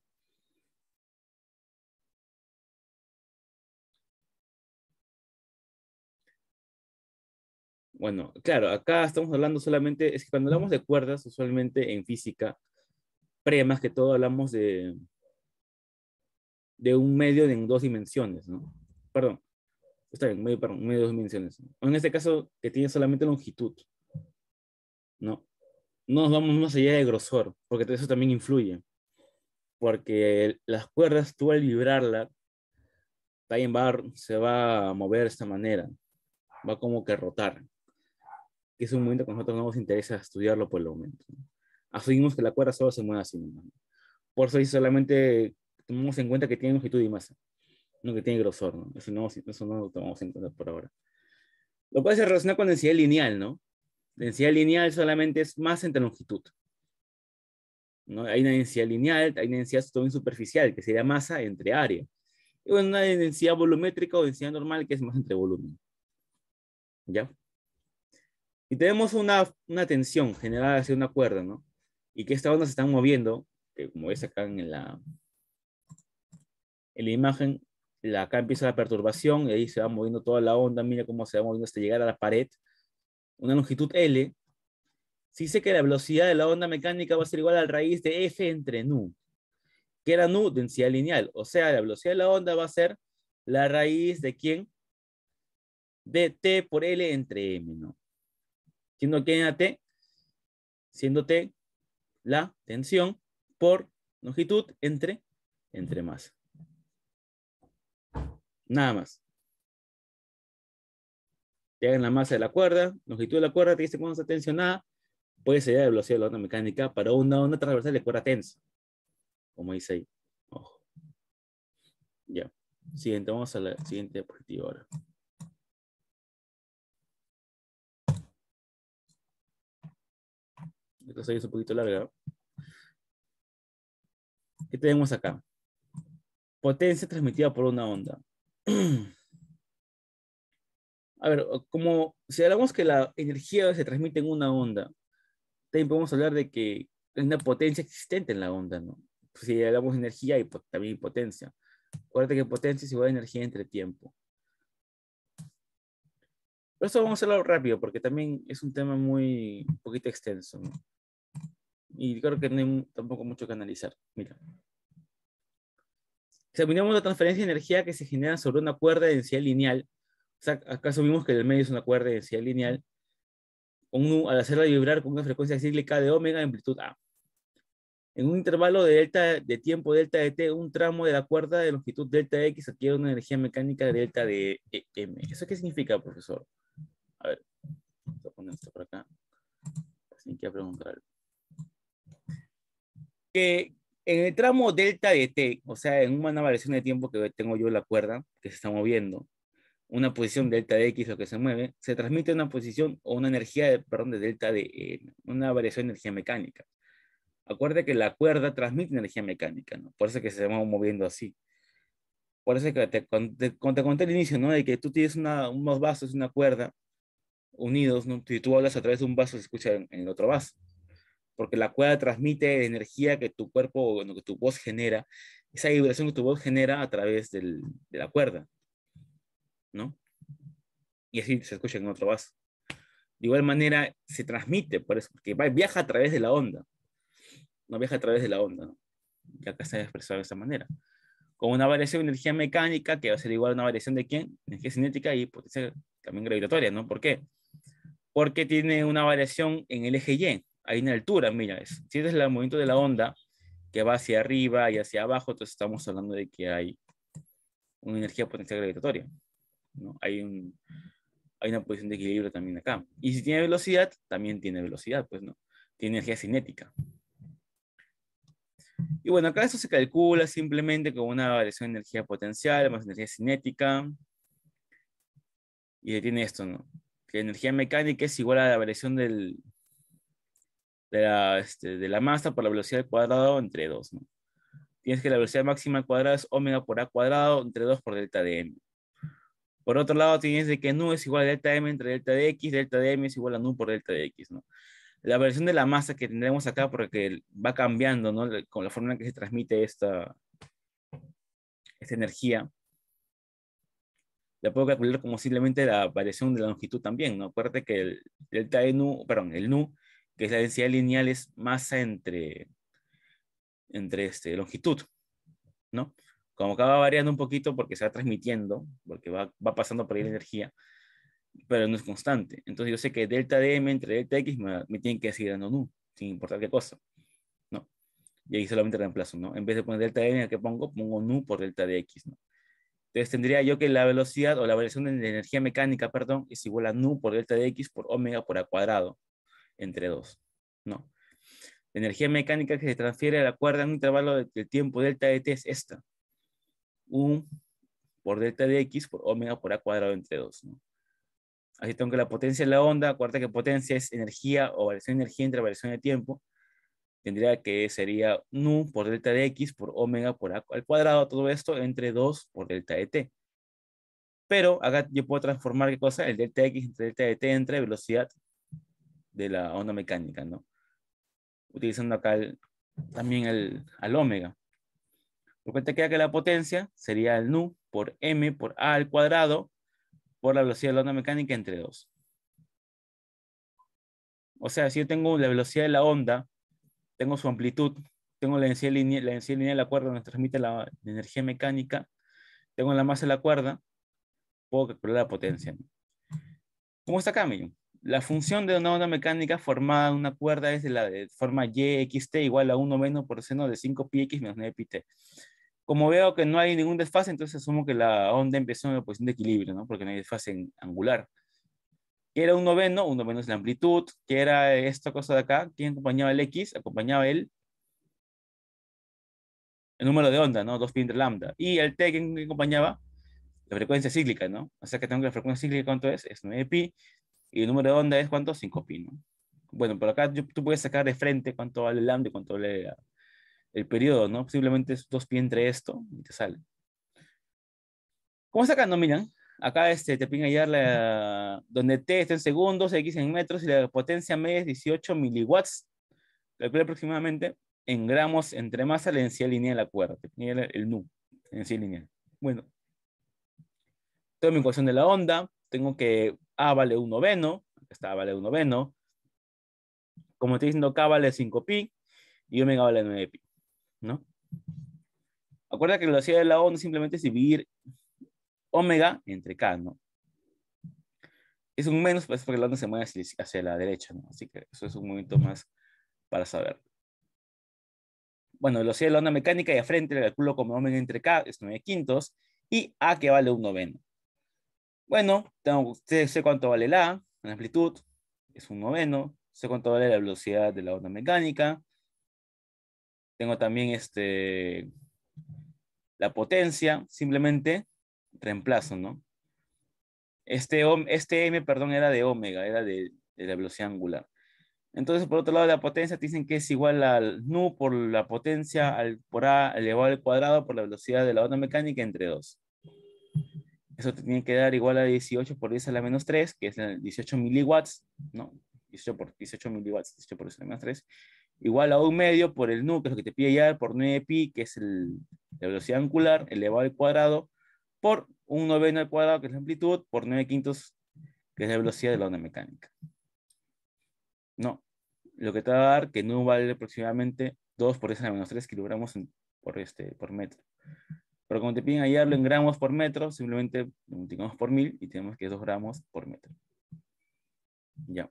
Bueno, claro, acá estamos hablando solamente, es que cuando hablamos de cuerdas, usualmente en física, pre más que todo hablamos de, de un medio en dos dimensiones, ¿no? Perdón, está bien, medio, perdón, medio de dos dimensiones. En este caso, que tiene solamente longitud, ¿no? No nos vamos más allá de grosor, porque eso también influye. Porque las cuerdas, tú al vibrarla, también va, se va a mover de esta manera, va como que a rotar. Que es un momento que a nosotros no nos interesa estudiarlo por el momento. Asumimos que la cuerda solo se mueve así. ¿no? Por eso hay solamente tomamos en cuenta que tiene longitud y masa, no que tiene grosor, ¿no? Eso no, eso no lo tomamos en cuenta por ahora. Lo cual se relaciona con densidad lineal, ¿no? Densidad lineal solamente es masa entre longitud. ¿no? Hay una densidad lineal, hay una densidad también superficial, que sería masa entre área. Y una densidad volumétrica o densidad normal, que es masa entre volumen. ¿Ya? Y tenemos una, tensión generada hacia una cuerda, ¿no? Y que estas ondas se están moviendo, como ves acá en la, en la imagen, la, acá empieza la perturbación y ahí se va moviendo toda la onda, mira cómo se va moviendo hasta llegar a la pared, una longitud L, se dice que la velocidad de la onda mecánica va a ser igual a la raíz de F entre nu, que era nu, densidad lineal, o sea, la velocidad de la onda va a ser la raíz de quién? De T por L entre M, ¿no? Siendo que era T, siendo T la tensión por longitud entre, entre masa. Nada más. Te hagan la masa de la cuerda, longitud de la cuerda, te dicen cuando está tensionada, Puede ser la velocidad de la onda mecánica para una onda transversal de cuerda tensa. Como dice ahí. Ojo. Ya. Siguiente, vamos a la siguiente diapositiva ahora. Esta se es un poquito larga. ¿Qué tenemos acá? Potencia transmitida por una onda. A ver, como si hablamos que la energía se transmite en una onda, también podemos hablar de que hay una potencia existente en la onda, ¿no? Si hablamos de energía, hay también potencia. Acuérdate que potencia es igual a energía entre tiempo. Pero eso vamos a hablar rápido, porque también es un tema muy, un poquito extenso, ¿no? Y creo que no hay tampoco mucho que analizar. Mira examinamos la transferencia de energía que se genera sobre una cuerda de densidad lineal. O sea, acá asumimos que el medio es una cuerda de densidad lineal. al hacerla vibrar con una frecuencia cíclica de omega en amplitud A. En un intervalo de, delta, de tiempo delta de t, un tramo de la cuerda de longitud delta de x adquiere una energía mecánica de delta de e, m. ¿Eso qué significa, profesor? A ver, voy a poner esto por acá. Así que preguntar. Que, en el tramo delta de T, o sea, en una variación de tiempo que tengo yo la cuerda, que se está moviendo, una posición delta de X, lo que se mueve, se transmite una posición o una energía, de, perdón, de delta de, eh, una variación de energía mecánica. Acuerda que la cuerda transmite energía mecánica, ¿no? Por eso que se va moviendo así. Por eso que te, te, conté al inicio, ¿no? De que tú tienes una, unos vasos, y una cuerda unidos, ¿no? Si tú hablas a través de un vaso, se escucha en el otro vaso porque la cuerda transmite energía que tu cuerpo, o que tu voz genera, esa vibración que tu voz genera a través del, de la cuerda, ¿no? Y así se escucha en otro vaso. De igual manera, se transmite, por eso, porque viaja a través de la onda, no viaja a través de la onda, ¿no? Y acá se ha expresado de esa manera. Con una variación de energía mecánica, que va a ser igual a una variación de quién? Energía cinética y potencia también gravitatoria, ¿no? ¿Por qué? Porque tiene una variación en el eje Y, hay una altura, mira, si es el movimiento de la onda que va hacia arriba y hacia abajo, entonces estamos hablando de que hay una energía potencial gravitatoria, ¿no? Hay, una posición de equilibrio también acá. Y si tiene velocidad, también tiene velocidad, pues, ¿no? Tiene energía cinética. Y bueno, acá esto se calcula simplemente con una variación de energía potencial más energía cinética. Y tiene esto, ¿no? Que la energía mecánica es igual a la variación del, de la, este, de la masa por la velocidad al cuadrado entre 2. ¿no? Tienes que la velocidad máxima al cuadrado es omega por a cuadrado entre 2 por delta de m. Por otro lado, tienes de que nu es igual a delta m entre delta de x, delta de m es igual a nu por delta de x. ¿no? La variación de la masa que tendremos acá, porque va cambiando con la forma en que se transmite esta, esta energía, la puedo calcular como simplemente la variación de la longitud también. ¿no? Acuérdate que el delta nu, perdón, el nu que es la densidad lineal, es masa entre, entre este, longitud, ¿no? Como acaba variando un poquito porque se va transmitiendo, porque va, va pasando por ahí la energía, pero no es constante. Entonces yo sé que delta M entre delta x me, tienen que seguir dando nu, sin importar qué cosa, ¿no? Y ahí solamente reemplazo, ¿no? En vez de poner delta M ¿qué pongo? Pongo nu por delta X, ¿no? Entonces tendría yo que la velocidad o la variación de energía mecánica, perdón, es igual a nu por delta de x por omega por a cuadrado, entre dos, ¿no? La energía mecánica que se transfiere a la cuerda en un intervalo de, tiempo delta de t es esta. U por delta de x por omega por a cuadrado entre 2. Así tengo que la potencia de la onda, acuérdate que potencia es energía o variación de energía entre variación de tiempo. Tendría que sería nu por delta de x por omega por a al cuadrado, todo esto entre 2 por delta de t. Pero acá yo puedo transformar, ¿qué cosa? El delta de x entre delta de t entre velocidad de la onda mecánica, ¿no? Utilizando acá también el, al omega. lo te queda que la potencia sería el nu por m por a al cuadrado por la velocidad de la onda mecánica entre dos. O sea, si yo tengo la velocidad de la onda, tengo su amplitud, tengo la densidad lineal, la densidad lineal de la cuerda donde transmite la, energía mecánica, tengo la masa de la cuerda, puedo calcular la potencia. ¿Cómo está acá, Miguel? La función de una onda mecánica formada en una cuerda es de la de forma YXT igual a 1 menos por seno de 5 x menos 9 pi t. Como veo que no hay ningún desfase, entonces asumo que la onda empezó en la posición de equilibrio, ¿no? porque no hay desfase angular. ¿Qué era un noveno? 1 menos es la amplitud. ¿Qué era esta cosa de acá? ¿Quién acompañaba el X? Acompañaba el, número de onda, ¿no? 2pi entre lambda. ¿Y el T quién acompañaba? La frecuencia cíclica, ¿no? O sea que tengo que la frecuencia cíclica, ¿cuánto es? Es 9pi. Y el número de onda es cuánto? 5pi, ¿no? Bueno, por acá tú puedes sacar de frente cuánto vale el lambda y cuánto vale el periodo, ¿no? Posiblemente es 2pi entre esto y te sale. ¿Cómo sacando no, miran? Acá este, te piden hallar la, donde t está en segundos, x en metros y la potencia media es 18 miliwatts. Calcula aproximadamente en gramos entre masa la densidad lineal de la cuerda. Te el, nu, nu, densidad lineal. Bueno, tengo mi ecuación de la onda, tengo que a vale 1 noveno, está A vale 1 noveno. Como estoy diciendo, K vale 5pi y omega vale 9pi, ¿no? Acuerda que la velocidad de la onda simplemente es dividir omega entre K, ¿no? Es un menos, pues porque la onda se mueve hacia, la derecha, ¿no? Así que eso es un momento más para saber. Bueno, velocidad de la onda mecánica y a frente le calculo como omega entre K, es 9 quintos, y A que vale 1 noveno. Bueno, tengo, sé, cuánto vale la amplitud, es un noveno, sé cuánto vale la velocidad de la onda mecánica. Tengo también este, la potencia, simplemente reemplazo, ¿no? Este, este M, perdón, era de omega, era de, la velocidad angular. Entonces, por otro lado, la potencia dicen que es igual al nu por la potencia al, por A elevado al cuadrado por la velocidad de la onda mecánica entre 2. Eso te tiene que dar igual a 18 por 10 a la menos 3, que es 18 miliwatts, ¿no? 18 por 18 miliwatts, 18 por 10 a la menos 3, igual a un medio por el núcleo, que es lo que te pide ya, por 9 pi, que es la velocidad angular elevado al cuadrado, por un noveno al cuadrado, que es la amplitud, por 9 quintos, que es la velocidad de la onda mecánica. No, lo que te va a dar que nu vale aproximadamente 2 por 10 a la menos 3 kilogramos por, este, por metro. Pero como te piden hallarlo en gramos por metro, simplemente multiplicamos por mil y tenemos que es 2 gramos por metro. Ya.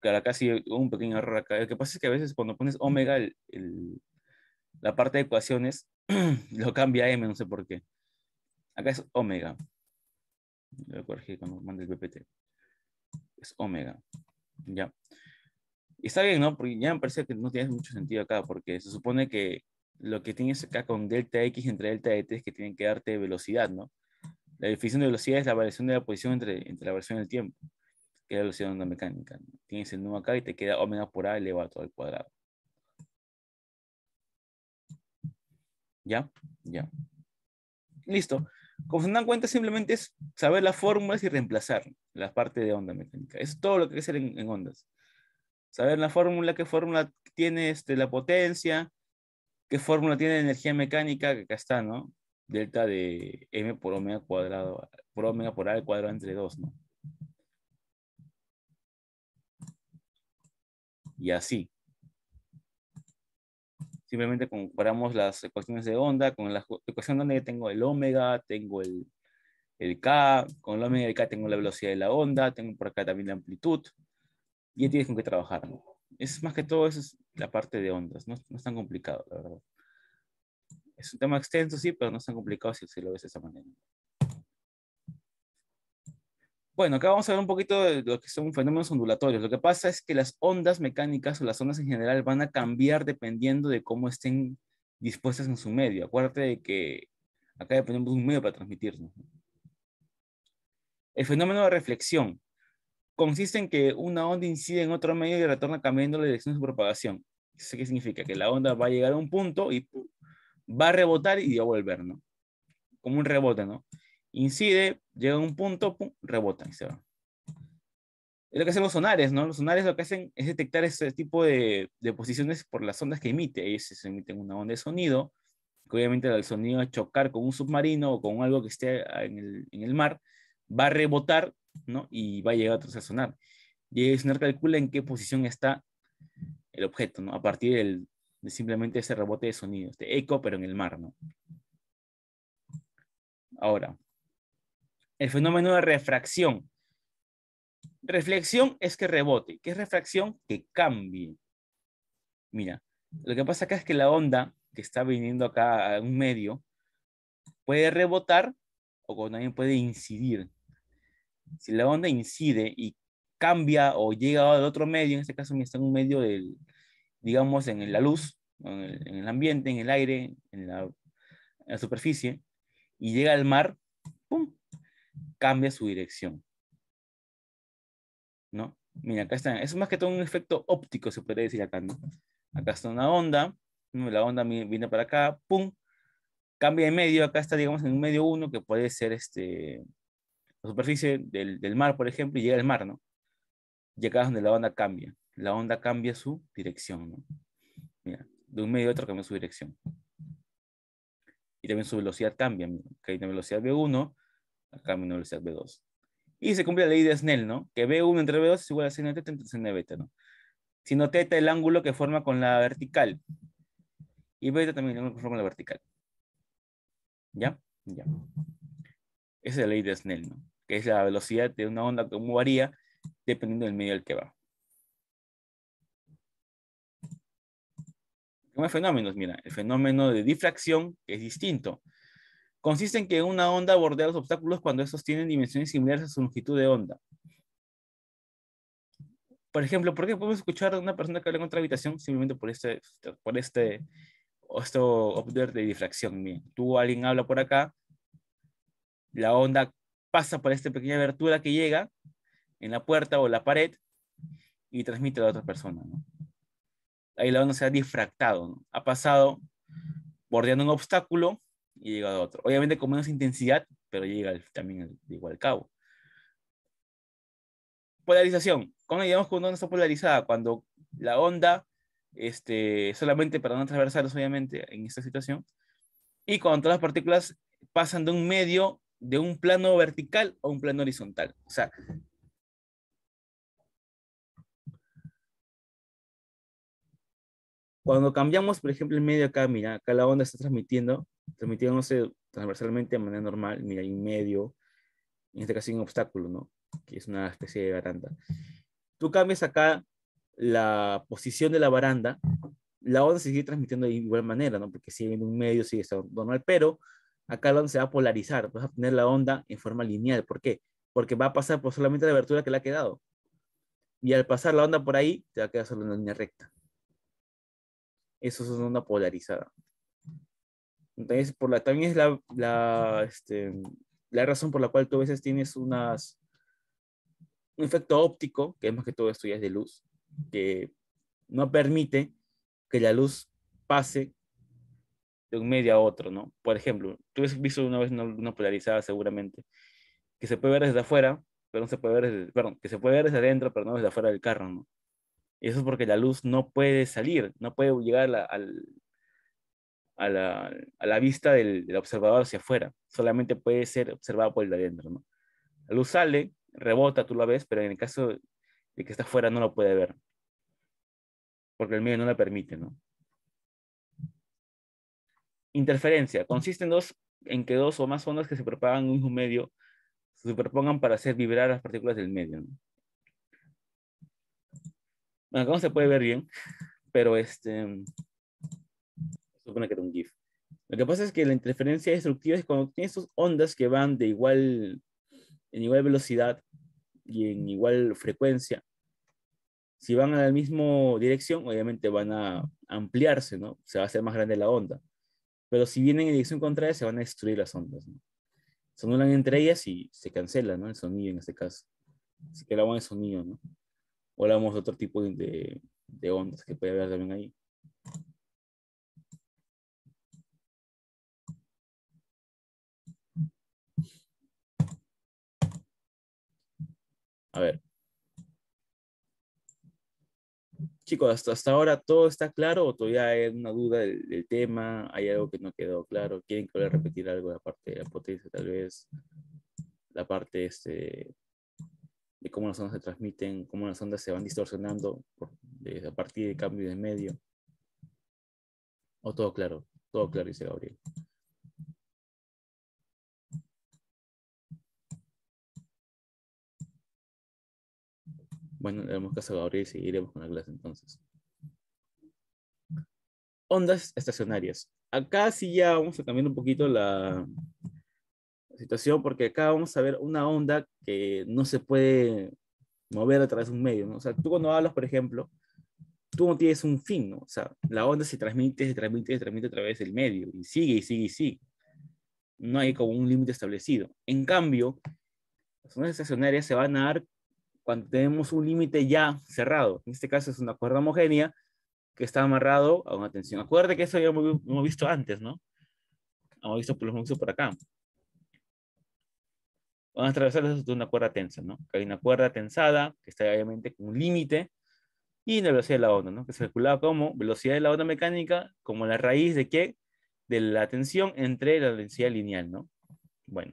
Claro, acá sí un pequeño error acá. Lo que pasa es que a veces cuando pones omega, el, la parte de ecuaciones lo cambia a m, no sé por qué. Acá es omega. Lo corregir cuando mande el PPT. Es omega. Ya. Y está bien, ¿no? Porque ya me parece que no tiene mucho sentido acá, porque se supone que lo que tienes acá con delta X entre delta e t es que tienen que darte velocidad, ¿no? La definición de velocidad es la variación de la posición entre, la variación del tiempo, que es la velocidad de onda mecánica. Tienes el número acá y te queda omega por A elevado al cuadrado. ¿Ya? Ya. Listo. Como se dan cuenta, simplemente es saber las fórmulas y reemplazar la parte de onda mecánica. Es todo lo que hay que hacer en, ondas. Saber la fórmula, qué fórmula tiene este, la potencia, ¿Qué fórmula tiene de energía mecánica? Que acá está, ¿no? Delta de m por omega cuadrado, por omega por a al cuadrado entre 2, ¿no? Y así. Simplemente comparamos las ecuaciones de onda con la ecuación donde tengo el omega, tengo el, k, con el omega y el k tengo la velocidad de la onda, tengo por acá también la amplitud. Y tienes con qué trabajar, ¿no? es más que todo eso es la parte de ondas, no, es tan complicado, la verdad. Es un tema extenso, sí, pero no es tan complicado si, lo ves de esa manera. Bueno, acá vamos a ver un poquito de lo que son fenómenos ondulatorios. Lo que pasa es que las ondas mecánicas o las ondas en general van a cambiar dependiendo de cómo estén dispuestas en su medio. Acuérdate de que acá dependemos un medio para transmitirnos. El fenómeno de reflexión consiste en que una onda incide en otro medio y retorna cambiando la dirección de su propagación. qué significa? Que la onda va a llegar a un punto y va a rebotar y va a volver, ¿no? Como un rebote, ¿no? Incide, llega a un punto, rebota y se va. Es lo que hacen los sonares, ¿no? Los sonares lo que hacen es detectar ese tipo de, posiciones por las ondas que emite. Ellos se emiten una onda de sonido, que obviamente el sonido a chocar con un submarino o con algo que esté en en el mar, va a rebotar y va a llegar a sonar Y el sonar calcula en qué posición está el objeto, A partir de simplemente ese rebote de sonido, este eco, pero en el mar, Ahora, el fenómeno de refracción. Reflexión es que rebote. ¿Qué es refracción? Que cambie. Mira, lo que pasa acá es que la onda que está viniendo acá a un medio puede rebotar o también puede incidir si la onda incide y cambia o llega al otro medio, en este caso está en un este medio del, digamos, en la luz, en el, ambiente, en el aire, en la, superficie, y llega al mar, ¡pum! cambia su dirección. ¿No? Mira, acá está. Es más que todo un efecto óptico, se puede decir acá, ¿no? Acá está una onda, la onda viene para acá, ¡pum! Cambia de medio, acá está, digamos, en un medio uno que puede ser este, la superficie del, mar, por ejemplo, y llega al mar, ¿no? Y acá donde la onda cambia. La onda cambia su dirección, ¿no? Mira, de un medio a otro cambia su dirección. Y también su velocidad cambia. que hay una velocidad V1, acá hay una velocidad V2. Y se cumple la ley de Snell, ¿no? Que V1 entre V2 es igual a seno teta entre seno beta, ¿no? Sino teta el ángulo que forma con la vertical. Y beta también el ángulo que forma con la vertical. ¿Ya? Ya es la ley de Snell, ¿no? que es la velocidad de una onda, cómo varía dependiendo del medio al que va. Más fenómenos, mira, el fenómeno de difracción es distinto. Consiste en que una onda bordea los obstáculos cuando estos tienen dimensiones similares a su longitud de onda. Por ejemplo, ¿por qué podemos escuchar a una persona que habla en otra habitación simplemente por este, por este, esto de difracción? Mira, tú alguien habla por acá, la onda pasa por esta pequeña abertura que llega en la puerta o la pared y transmite a la otra persona. Ahí la onda se ha difractado, ha pasado bordeando un obstáculo y llega a otro. Obviamente con menos intensidad, pero llega también al, igual al cabo. Polarización. Cuando digamos cuando una onda está polarizada, cuando la onda, este, solamente para no atravesarlos, obviamente, en esta situación, y cuando todas las partículas pasan de un medio de un plano vertical o un plano horizontal. O sea, cuando cambiamos, por ejemplo, el medio acá, mira, acá la onda está transmitiendo, transmitiéndose transversalmente de manera normal, mira, hay un medio, en este caso hay un obstáculo, ¿no? Que es una especie de baranda. Tú cambias acá la posición de la baranda, la onda se sigue transmitiendo de igual manera, ¿no? Porque sigue en un medio, sigue estando normal, pero acá la onda se va a polarizar, vas a tener la onda en forma lineal. ¿Por qué? Porque va a pasar por solamente la abertura que le ha quedado. Y al pasar la onda por ahí, te va a quedar solo una línea recta. Eso es una onda polarizada. Entonces, por la, también es la, este, la, razón por la cual tú a veces tienes unas, un efecto óptico, que es más que todo esto ya es de luz, que no permite que la luz pase de un medio a otro, ¿no? Por ejemplo, tú has visto una vez una, polarizada seguramente, que se puede ver desde afuera, pero no se puede ver desde, perdón, que se puede ver desde adentro, pero no desde afuera del carro, ¿no? eso es porque la luz no puede salir, no puede llegar a la, a la, vista del, observador hacia afuera, solamente puede ser observada por el de adentro, ¿no? La luz sale, rebota, tú la ves, pero en el caso de que está afuera no lo puede ver, porque el medio no la permite, ¿no? Interferencia. Consiste en, que dos o más ondas que se propagan en un mismo medio se superpongan para hacer vibrar las partículas del medio. Bueno, acá se puede ver bien, pero este... Supone que era un GIF. Lo que pasa es que la interferencia destructiva es cuando tienes dos ondas que van de igual, en igual velocidad y en igual frecuencia. Si van a la misma dirección, obviamente van a ampliarse, ¿no? Se va a hacer más grande la onda. Pero si vienen en dirección contraria, se van a destruir las ondas. ¿no? entre ellas y se cancela ¿no? el sonido en este caso. Así que el de sonido, ¿no? O hablamos de otro tipo de ondas que puede haber también ahí. A ver. chicos, hasta, hasta ahora todo está claro o todavía hay una duda del, tema, hay algo que no quedó claro, quieren que a repetir algo la parte de la potencia, tal vez la parte este, de cómo las ondas se transmiten, cómo las ondas se van distorsionando a partir de cambios de medio. O todo claro, todo claro, dice Gabriel. Bueno, le damos caso a Gabriel y seguiremos con la clase entonces. Ondas estacionarias. Acá sí ya vamos a cambiar un poquito la situación porque acá vamos a ver una onda que no se puede mover a través de un medio. ¿no? O sea, tú cuando hablas, por ejemplo, tú no tienes un fin, ¿no? O sea, la onda se transmite, se transmite, se transmite a través del medio y sigue y sigue y sigue. No hay como un límite establecido. En cambio, las ondas estacionarias se van a dar cuando tenemos un límite ya cerrado. En este caso es una cuerda homogénea que está amarrado a una tensión. Acuérdate que eso ya hemos, visto antes, ¿no? Hemos visto, por los visto por acá. Vamos a atravesar eso de una cuerda tensa, ¿no? Hay una cuerda tensada que está obviamente con un límite y la velocidad de la onda, ¿no? Que se calcula como velocidad de la onda mecánica como la raíz de qué? De la tensión entre la densidad lineal, ¿no? Bueno,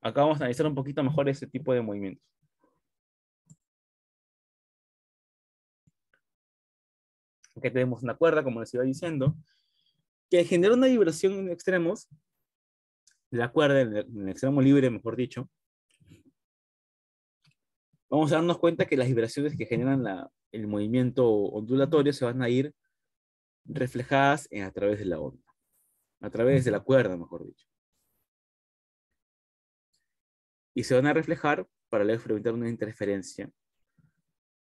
acá vamos a analizar un poquito mejor este tipo de movimientos. que tenemos una cuerda, como les iba diciendo, que genera una vibración en extremos, la cuerda, en el, extremo libre, mejor dicho. Vamos a darnos cuenta que las vibraciones que generan el movimiento ondulatorio se van a ir reflejadas en, a través de la onda, a través de la cuerda, mejor dicho. Y se van a reflejar para luego experimentar una interferencia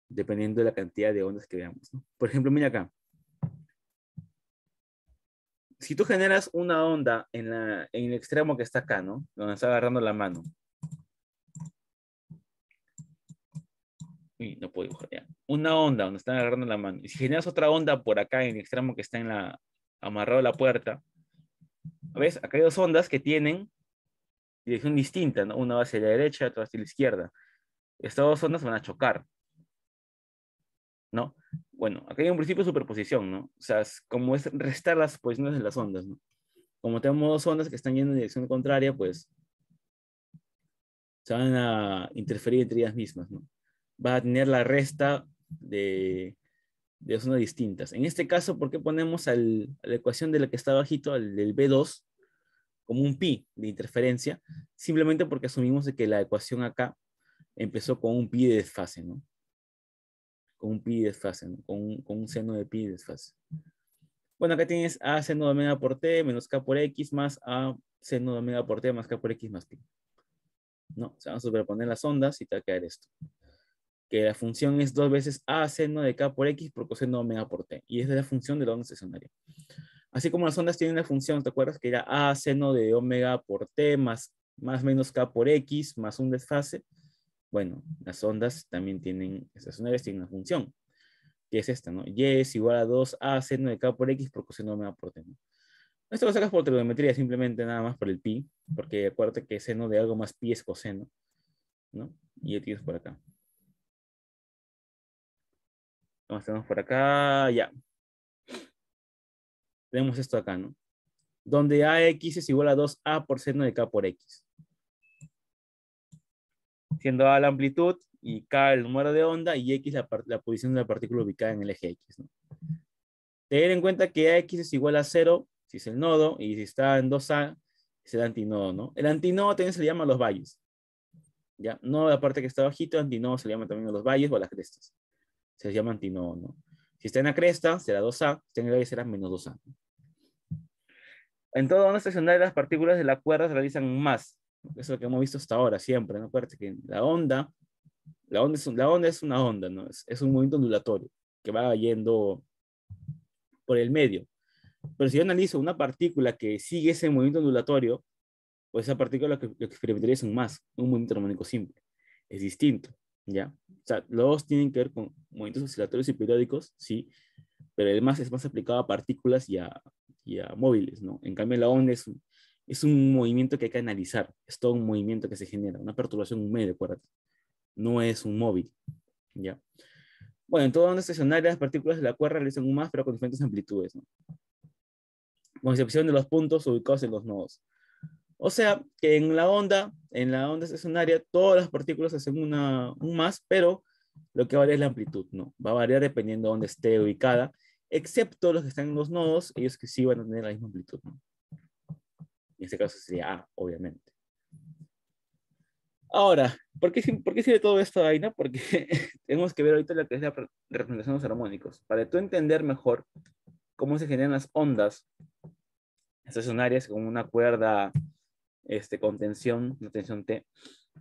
dependiendo de la cantidad de ondas que veamos. Por ejemplo, mira acá. Si tú generas una onda en, el extremo que está acá, ¿no? Donde está agarrando la mano. Uy, no puedo dibujar Una onda donde está agarrando la mano. Y si generas otra onda por acá en el extremo que está en la, amarrado a la puerta, ¿ves? Acá hay dos ondas que tienen dirección distinta, ¿no? Una va hacia la derecha, otra hacia la izquierda. Estas dos ondas van a chocar. ¿no? Bueno, acá hay un principio de superposición, ¿no? O sea, es como es restar las posiciones de las ondas, ¿no? Como tenemos dos ondas que están yendo en dirección contraria, pues se van a interferir entre ellas mismas, ¿no? Va a tener la resta de, de dos ondas distintas. En este caso, ¿por qué ponemos la ecuación de la que está bajito, al del B2, como un pi de interferencia? Simplemente porque asumimos que la ecuación acá empezó con un pi de desfase, ¿no? con un pi desfase, con, un, seno de pi desfase. Bueno, acá tienes a seno de omega por t menos k por x más a seno de omega por t más k por x más pi. ¿No? Se van a superponer las ondas y te va a quedar esto. Que la función es dos veces a seno de k por x por coseno de omega por t. Y esa es la función de la onda estacionaria. Así como las ondas tienen una función, ¿te acuerdas? Que era a seno de omega por t más más menos k por x más un desfase bueno, las ondas también tienen, Estas ondas tienen una función, que es esta, ¿no? Y es igual a 2a seno de k por x por coseno de omega por t, ¿no? Esto lo sacas por trigonometría, simplemente nada más por el pi, porque acuérdate que seno de algo más pi es coseno, ¿no? Y ya por acá. Vamos tenemos por acá, ya. Tenemos esto acá, ¿no? Donde ax es igual a 2a por seno de k por x siendo A la amplitud y K el número de onda y X la, posición de la partícula ubicada en el eje X. Tener en cuenta que AX es igual a 0 si es el nodo y si está en 2A es el antinodo. ¿no? El antinodo también se le llama los valles. ¿ya? No la parte que está bajito, antinodo se le llama también los valles o las crestas. Se les llama antinodo. ¿no? Si está en la cresta será 2A, si está en el valle será menos 2A. En toda onda estacionaria las partículas de la cuerda se realizan más es lo que hemos visto hasta ahora siempre, ¿no? Acuérdate que la onda, la onda es, la onda es una onda, ¿no? Es, es un movimiento ondulatorio que va yendo por el medio. Pero si yo analizo una partícula que sigue ese movimiento ondulatorio, pues esa partícula lo que, lo experimentaría es un más, un movimiento armónico simple. Es distinto, ¿ya? O sea, los dos tienen que ver con movimientos oscilatorios y periódicos, sí, pero además es más aplicado a partículas y a, y a móviles, ¿no? En cambio, la onda es un es un movimiento que hay que analizar, es todo un movimiento que se genera, una perturbación en un medio, acuérdate. No es un móvil, ¿ya? Bueno, en toda onda estacionaria, las partículas de la cuerda realizan un más, pero con diferentes amplitudes, ¿no? Con excepción de los puntos ubicados en los nodos. O sea, que en la onda, en la onda estacionaria, todas las partículas hacen una, un más, pero lo que varía es la amplitud, ¿no? Va a variar dependiendo de dónde esté ubicada, excepto los que están en los nodos, ellos que sí van a tener la misma amplitud, ¿no? En este caso sería A, obviamente. Ahora, ¿por qué, ¿por qué sirve todo esto, Aina? Porque tenemos que ver ahorita la representación de los armónicos. Para tú entender mejor cómo se generan las ondas estacionarias con una cuerda este, con tensión, una tensión T,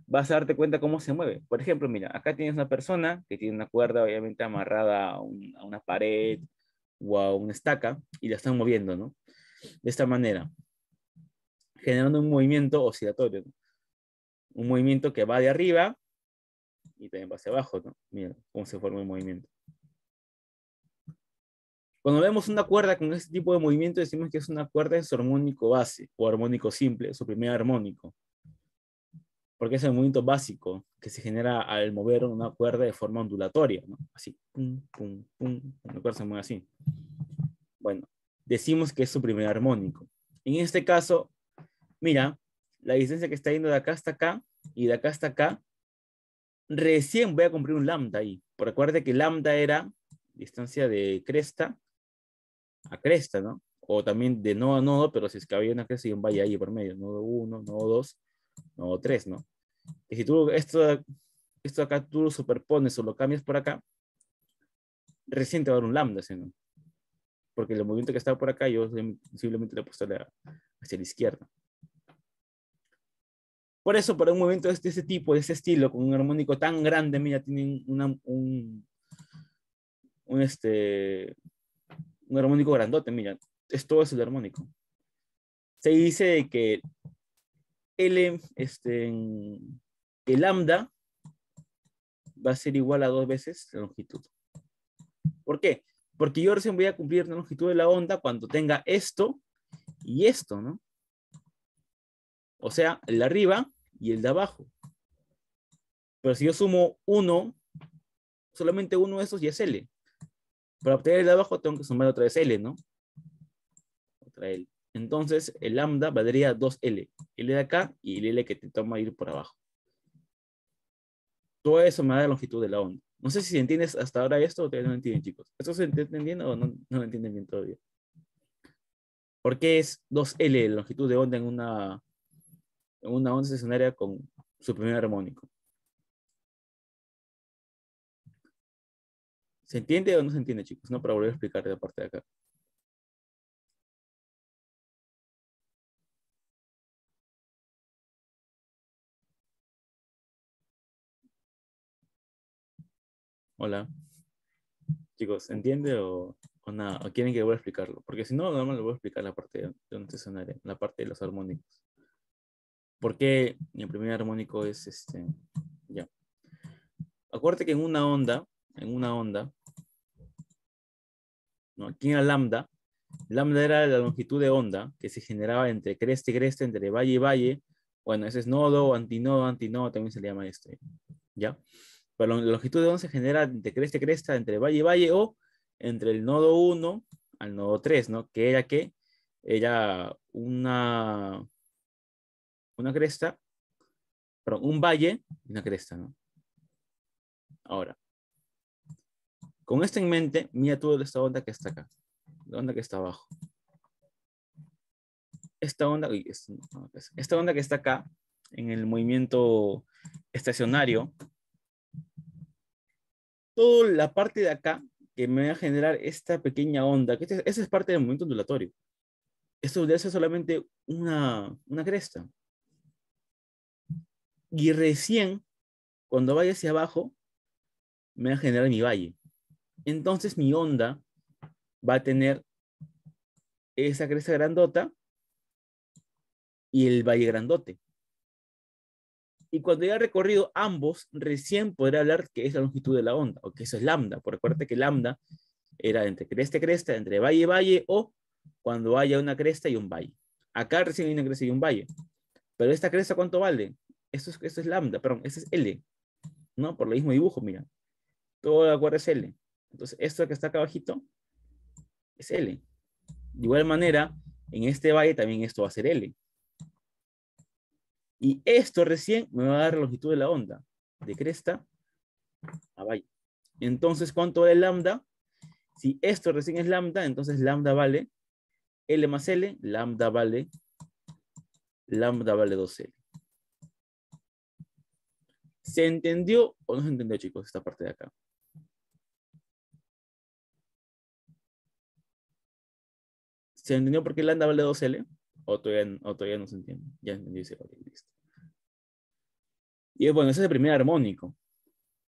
vas a darte cuenta cómo se mueve. Por ejemplo, mira, acá tienes una persona que tiene una cuerda obviamente amarrada a, a una pared o a una estaca y la están moviendo, ¿no? De esta manera generando un movimiento oscilatorio, un movimiento que va de arriba y también va hacia abajo, Miren Mira cómo se forma el movimiento. Cuando vemos una cuerda con este tipo de movimiento, decimos que es una cuerda de su armónico base o armónico simple, su primer armónico. Porque es el movimiento básico que se genera al mover una cuerda de forma ondulatoria, Así, pum, pum, pum, la cuerda se mueve así. Bueno, decimos que es su primer armónico. En este caso, mira, la distancia que está yendo de acá hasta acá y de acá hasta acá, recién voy a cumplir un lambda ahí. Por acuérdate que lambda era distancia de cresta a cresta, ¿no? O también de nodo a nodo, pero si es que había una cresta y un valle ahí por medio, nodo 1, nodo 2, nodo 3, ¿no? Y si tú esto, esto acá tú lo superpones o lo cambias por acá, recién te va a dar un lambda, ¿sí, ¿no? Porque el movimiento que estaba por acá yo simplemente lo he puesto hacia la izquierda. Por eso, para un momento de este, tipo, de este estilo, con un armónico tan grande, mira, tienen un, este, un armónico grandote, mira. esto Es el armónico. Se dice que L, este, el lambda va a ser igual a dos veces la longitud. ¿Por qué? Porque yo recién voy a cumplir la longitud de la onda cuando tenga esto y esto, ¿no? O sea, el arriba y el de abajo. Pero si yo sumo 1, solamente uno de esos ya es L. Para obtener el de abajo tengo que sumar otra vez L, ¿no? Otra L. Entonces, el lambda valdría 2L. L de acá y el L que te toma ir por abajo. Todo eso me da la longitud de la onda. No sé si entiendes hasta ahora esto o todavía no entienden, chicos. ¿Esto se entiende o no, no lo entienden bien todavía? ¿Por qué es 2L la longitud de onda en una una onda sesionaria con su primer armónico. ¿Se entiende o no se entiende, chicos? No, para volver a explicar la parte de acá. Hola. Chicos, ¿entiende o, o nada? ¿O quieren que vuelva a explicarlo? Porque si no, nada más les voy a explicar la parte de, de una la parte de los armónicos porque el primer armónico es este, ya. Acuérdate que en una onda, en una onda, aquí en la lambda, lambda era la longitud de onda que se generaba entre cresta y cresta, entre valle y valle. Bueno, ese es nodo, antinodo, antinodo, también se le llama este, ¿ya? Pero la longitud de onda se genera entre cresta y cresta, entre valle y valle, o entre el nodo 1 al nodo 3, ¿no? Que era que era una una cresta, perdón, un valle y una cresta, ¿no? Ahora, con esto en mente, mira tú esta onda que está acá, la onda que está abajo. Esta onda, pues, esta onda que está acá, en el movimiento estacionario, toda la parte de acá que me va a generar esta pequeña onda, que este, esa es parte del movimiento ondulatorio. Esto debe ser solamente una, una cresta, y recién, cuando vaya hacia abajo, me va a generar mi valle. Entonces mi onda va a tener esa cresta grandota y el valle grandote. Y cuando haya recorrido ambos, recién podré hablar que es la longitud de la onda, o que eso es lambda, por acuérdate que lambda era entre cresta y cresta, entre valle y valle, o cuando haya una cresta y un valle. Acá recién hay una cresta y un valle. Pero esta cresta, ¿cuánto vale? esto es, lambda, perdón, esto es L, ¿no? Por el mismo dibujo, mira. Todo el es L. Entonces, esto que está acá abajito es L. De igual manera, en este valle también esto va a ser L. Y esto recién me va a dar la longitud de la onda, de cresta a valle. Entonces, ¿cuánto vale lambda? Si esto recién es lambda, entonces lambda vale L más L, lambda vale, lambda vale 2L. ¿Se entendió o no se entendió, chicos, esta parte de acá? ¿Se entendió por qué lambda vale 2L? ¿O todavía, o todavía no se entiende? Ya entendió ese listo. Y bueno, ese es el primer armónico.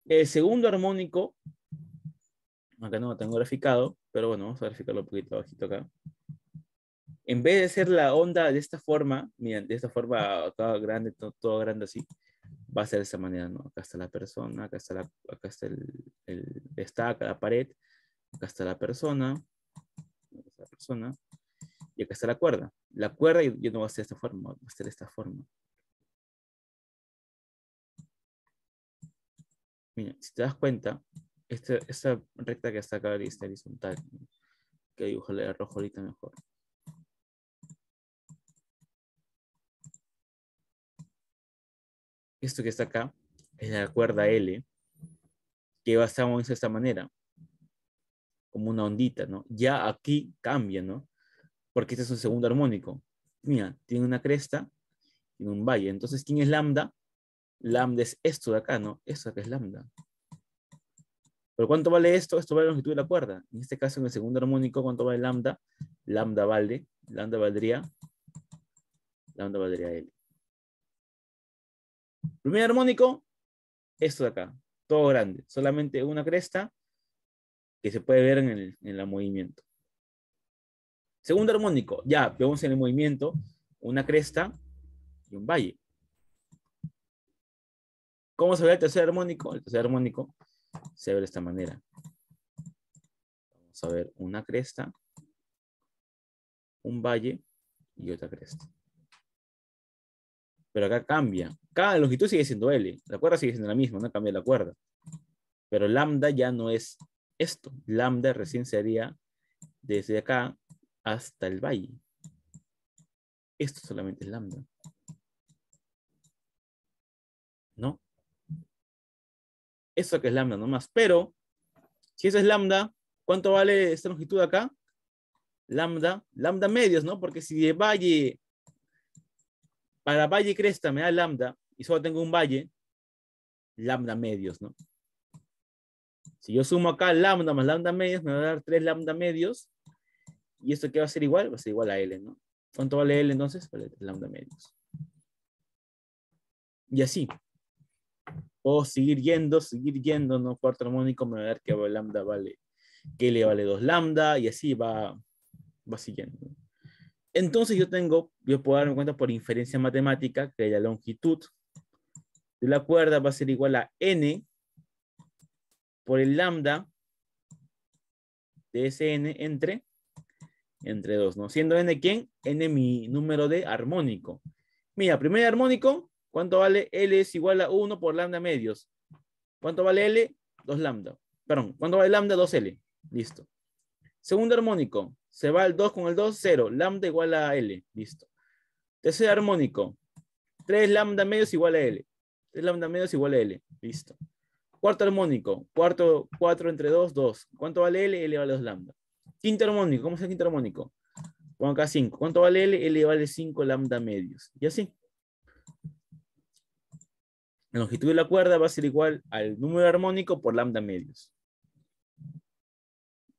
El segundo armónico, acá no lo tengo graficado, pero bueno, vamos a graficarlo un poquito bajito acá. En vez de ser la onda de esta forma, miren, de esta forma, toda grande, todo grande así, va a ser de esa manera, ¿no? Acá está la persona, acá está, la, el, el la pared, acá está la persona, acá la persona, y acá está la cuerda. La cuerda yo, no va a ser de esta forma, va a ser de esta forma. Mira, si te das cuenta, este, esta, recta que está acá es horizontal. Que dibujarle el rojo ahorita mejor. esto que está acá es la cuerda L, que va a estar de esta manera, como una ondita, ¿no? Ya aquí cambia, ¿no? Porque este es un segundo armónico. Mira, tiene una cresta y un valle. Entonces, ¿quién es lambda? Lambda es esto de acá, ¿no? Esto de acá es lambda. ¿Pero cuánto vale esto? Esto vale la longitud de la cuerda. En este caso, en el segundo armónico, ¿cuánto vale lambda? Lambda vale, lambda valdría, lambda valdría L. Primer armónico, esto de acá, todo grande, solamente una cresta que se puede ver en el, movimiento. Segundo armónico, ya vemos en el movimiento una cresta y un valle. ¿Cómo se ve el tercer armónico? El tercer armónico se ve de esta manera. Vamos a ver una cresta, un valle y otra cresta. Pero acá cambia. Cada longitud sigue siendo L. La cuerda sigue siendo la misma, no cambia la cuerda. Pero lambda ya no es esto. Lambda recién sería desde acá hasta el valle. Esto solamente es lambda. ¿No? Esto que es lambda nomás. Pero, si eso es lambda, ¿cuánto vale esta longitud acá? Lambda, lambda medios, ¿no? Porque si de valle para valle cresta me da lambda y solo tengo un valle, lambda medios, ¿no? Si yo sumo acá lambda más lambda medios, me va a dar 3 lambda medios. ¿Y esto qué va a ser igual? Va a ser igual a L, ¿no? ¿Cuánto vale L entonces? Vale lambda medios. Y así. Puedo seguir yendo, seguir yendo, ¿no? Cuarto armónico me va a dar que lambda vale, que L vale 2 lambda, y así va, va siguiendo. Entonces yo tengo, yo puedo darme cuenta por inferencia matemática que la longitud de la cuerda va a ser igual a n por el lambda de ese n entre, entre 2, ¿no? Siendo n quién? n mi número de armónico. Mira, primer armónico, ¿cuánto vale? L es igual a 1 por lambda medios. ¿Cuánto vale L? 2 lambda. Perdón, ¿cuánto vale lambda? 2L. Listo. Segundo armónico, se va el 2 con el 2, 0. Lambda igual a L. Listo. Tercer armónico. 3 lambda medios igual a L. 3 lambda medios igual a L. Listo. Cuarto armónico. Cuarto, 4 entre 2, 2. ¿Cuánto vale L? L vale 2 lambda. Quinto armónico. ¿Cómo es el quinto armónico? Pongo acá 5. ¿Cuánto vale L? L vale 5 lambda medios. Y así. La longitud de la cuerda va a ser igual al número armónico por lambda medios.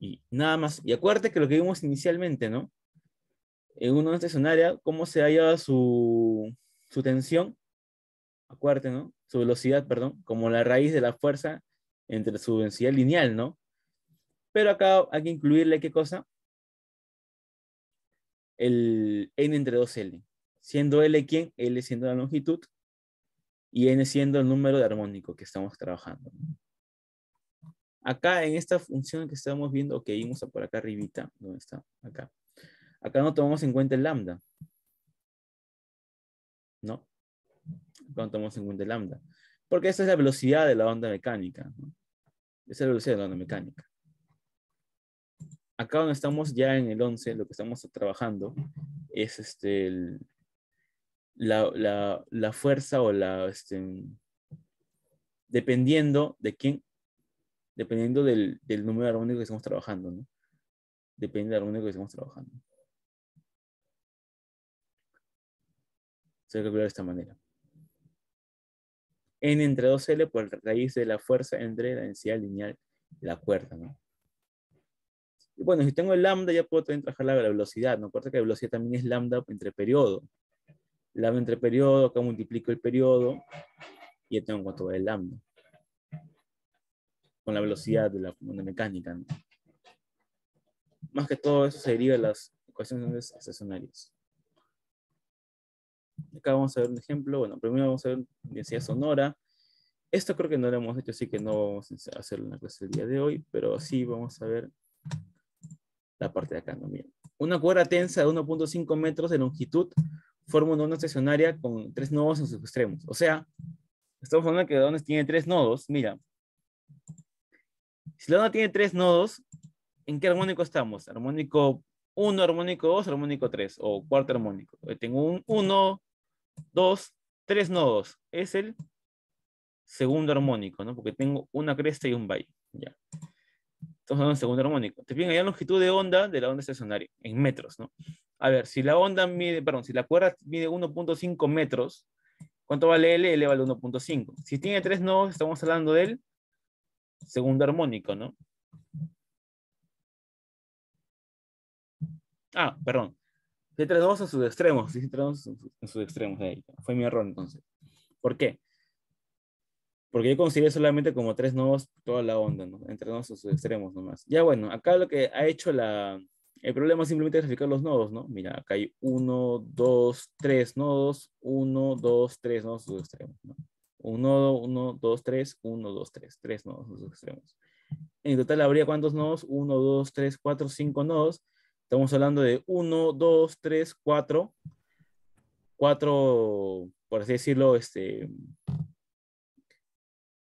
Y nada más. Y acuérdate que lo que vimos inicialmente, ¿no? En uno una escenarios, cómo se hallaba su, su tensión, acuérdate, ¿no? Su velocidad, perdón, como la raíz de la fuerza entre su densidad lineal, ¿no? Pero acá hay que incluirle qué cosa? El n entre 2l, siendo l quién, l siendo la longitud y n siendo el número de armónico que estamos trabajando. ¿no? Acá en esta función que estamos viendo, que íbamos por acá arribita, ¿dónde está? Acá. Acá no tomamos en cuenta el lambda. ¿No? Acá no tomamos en cuenta el lambda. Porque esa es la velocidad de la onda mecánica. Esa es la velocidad de la onda mecánica. Acá donde estamos ya en el 11, lo que estamos trabajando es este, la, fuerza o la, este, dependiendo de quién dependiendo del, número número armónico que estamos trabajando, ¿no? Depende del armónico que estamos trabajando. Se va a calcular de esta manera. N entre 2L por pues, raíz de la fuerza entre la densidad lineal de la cuerda, ¿no? Y bueno, si tengo el lambda, ya puedo también trabajar la, velocidad, ¿no? Acuérdate que la velocidad también es lambda entre periodo. Lambda entre periodo, acá multiplico el periodo y ya tengo cuánto cuanto va el lambda la velocidad de la, mecánica. Más que todo eso se deriva de las ecuaciones estacionarias. Acá vamos a ver un ejemplo. Bueno, primero vamos a ver densidad sonora. Esto creo que no lo hemos hecho, así que no vamos a hacerlo en la clase del día de hoy, pero sí vamos a ver la parte de acá. Una cuerda tensa de 1.5 metros de longitud forma una onda estacionaria con tres nodos en sus extremos. O sea, estamos hablando que donde tiene tres nodos. Mira, si la onda tiene tres nodos, ¿en qué armónico estamos? Armónico 1, armónico 2, armónico 3 o cuarto armónico. Tengo un 1, 2, 3 nodos. Es el segundo armónico, ¿no? Porque tengo una cresta y un valle. Ya. Entonces, en segundo armónico. Te fijan, la longitud de onda de la onda estacionaria, en metros, ¿no? A ver, si la onda mide, perdón, si la cuerda mide 1.5 metros, ¿cuánto vale L? L vale 1.5. Si tiene tres nodos, estamos hablando del segundo armónico, ¿no? Ah, perdón. De tres nodos a sus extremos. si 3 nodos a sus extremos. Ahí. Fue mi error entonces. ¿Por qué? Porque yo consideré solamente como tres nodos toda la onda, ¿no? Entre dos a sus extremos nomás. Ya bueno, acá lo que ha hecho la... El problema es simplemente graficar los nodos, ¿no? Mira, acá hay uno, dos, tres nodos, Uno, dos, tres nodos a sus extremos, ¿no? 1, 1, 2, 3, 1, 2, 3, 3 nodos en sus extremos. En total habría cuántos nodos? 1, 2, 3, 4, 5 nodos. Estamos hablando de 1, 2, 3, 4, 4, por así decirlo, este,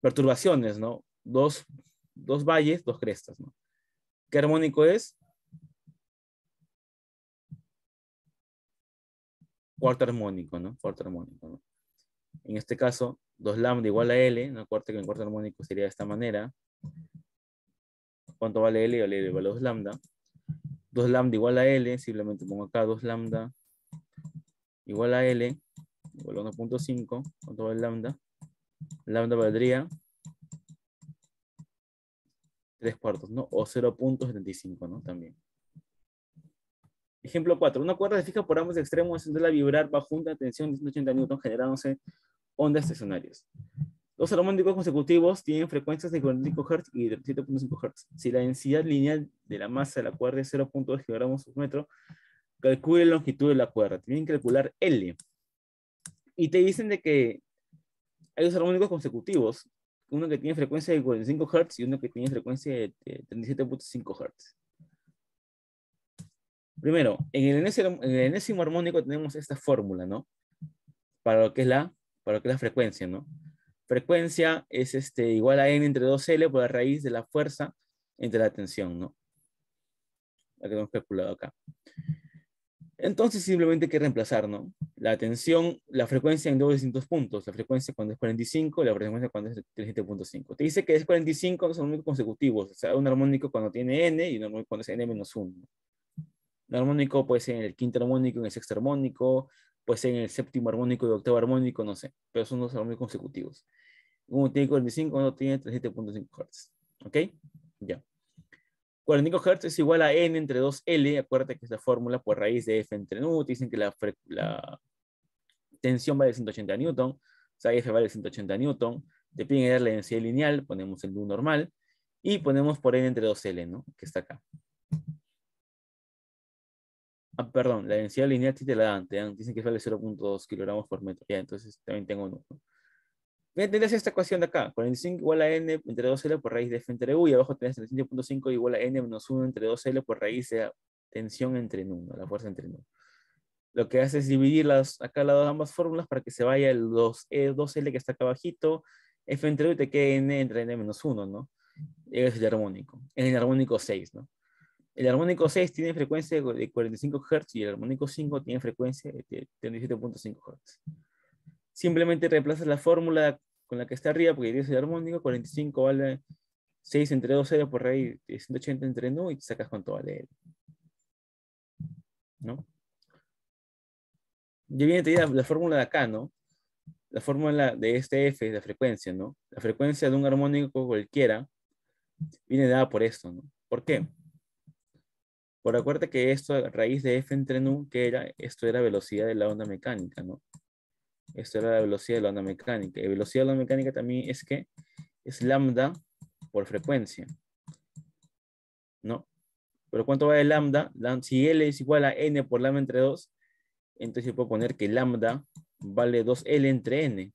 perturbaciones, ¿no? Dos, dos valles, dos crestas, ¿no? ¿Qué armónico es? Cuarto armónico, ¿no? Cuarto armónico, ¿no? En este caso, 2 lambda igual a L, no cuarta que en cuarto armónico sería de esta manera. ¿Cuánto vale L? L a 2 lambda. 2 lambda igual a L, simplemente pongo acá 2 lambda igual a L, igual a 1.5, ¿cuánto vale lambda? Lambda valdría 3 cuartos, ¿no? O 0.75, ¿no? También. Ejemplo 4. Una cuerda se fija por ambos extremos la vibrar bajo una tensión de 180 N generándose ondas estacionarias. Los armónicos consecutivos tienen frecuencias de 45 Hz y de 7.5 Hz. Si la densidad lineal de la masa de la cuerda es 0.2 kilogramos por metro, calcule la longitud de la cuerda. Tienen que calcular L. Y te dicen de que hay dos armónicos consecutivos. Uno que tiene frecuencia de 45 Hz y uno que tiene frecuencia de 37.5 Hz. Primero, en el enésimo armónico tenemos esta fórmula, ¿no? Para lo que es la para que la frecuencia, ¿no? Frecuencia es este, igual a n entre 2L por la raíz de la fuerza entre la tensión, ¿no? La que hemos calculado acá. Entonces simplemente hay que reemplazar, ¿no? La tensión, la frecuencia en dos distintos puntos. La frecuencia cuando es 45, la frecuencia cuando es 37.5. Te dice que es 45 son números consecutivos. O sea, un armónico cuando tiene n y un armónico cuando es n menos 1. Un armónico puede ser en el quinto armónico, en el sexto armónico, pues en el séptimo armónico y octavo armónico, no sé, pero son dos armónicos consecutivos. Uno tiene 45, no tiene 37.5 Hz. ¿Ok? Ya. 45 Hz es igual a n entre 2L, acuérdate que es la fórmula por pues, raíz de F entre nu, dicen que la, tensión vale 180 N. o sea, F vale 180 N. Depende de la densidad lineal, ponemos el nu normal, y ponemos por n entre 2L, ¿no? Que está acá. Ah, perdón, la densidad lineal te la dan, te dicen que sale 0.2 kilogramos por metro, ya, entonces también tengo uno. tenés esta ecuación de acá, 45 igual a n entre 2L por raíz de F entre U, y abajo tenés 35.5 igual a n menos 1 entre 2L por raíz de tensión entre N, la fuerza entre N. Lo que hace es dividir las, acá las ambas fórmulas para que se vaya el 2 2L eh, que está acá abajito, F entre U y te quede n entre n menos 1, ¿no? Y es el armónico, el armónico 6, ¿no? El armónico 6 tiene frecuencia de 45 Hz y el armónico 5 tiene frecuencia de 37.5 Hz. Simplemente reemplazas la fórmula con la que está arriba, porque dice el armónico, 45 vale 6 entre 2 0 por raíz 180 entre 1 y te sacas cuánto vale ¿No? Ya viene la, fórmula de acá, ¿no? La fórmula de este F es la frecuencia, ¿no? La frecuencia de un armónico cualquiera viene dada por esto, ¿no? ¿Por qué? Por que esto a raíz de F entre nu, que era, esto era velocidad de la onda mecánica, ¿no? Esto era la velocidad de la onda mecánica. Y velocidad de la onda mecánica también es que es lambda por frecuencia. ¿No? Pero ¿cuánto vale lambda? Si L es igual a N por lambda entre 2, entonces yo puedo poner que lambda vale 2L entre N.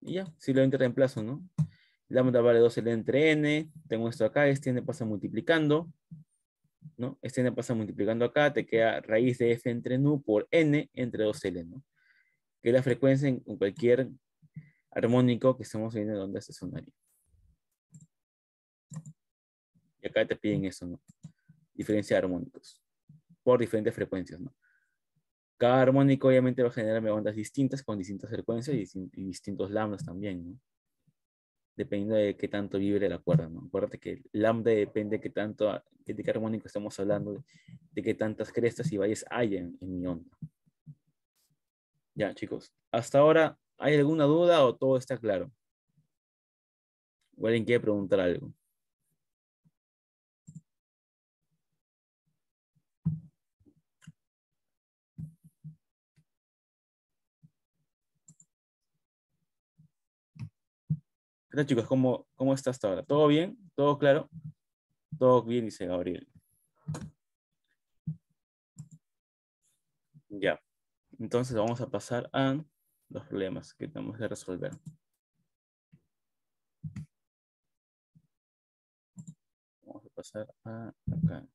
Y ya, simplemente reemplazo, ¿no? Lambda vale 2L entre N. Tengo esto acá, este N pasa multiplicando. Este n pasa multiplicando acá, te queda raíz de f entre nu por n entre 2l, ¿no? Que es la frecuencia en cualquier armónico que estamos viendo en onda estacionaria. Y acá te piden eso, ¿no? Diferencia de armónicos por diferentes frecuencias, ¿no? Cada armónico obviamente va a generar ondas distintas con distintas frecuencias y, y distintos lambdas también, ¿no? dependiendo de qué tanto vibre la cuerda, ¿no? Acuérdate que lambda depende de qué tanto, de qué armónico estamos hablando, de qué tantas crestas y valles hay en, mi onda. Ya, chicos, hasta ahora, ¿hay alguna duda o todo está claro? ¿O alguien quiere preguntar algo? ¿Qué chicos? ¿Cómo, ¿Cómo está hasta ahora? ¿Todo bien? ¿Todo claro? Todo bien, dice Gabriel. Ya. Entonces vamos a pasar a los problemas que tenemos que resolver. Vamos a pasar a acá.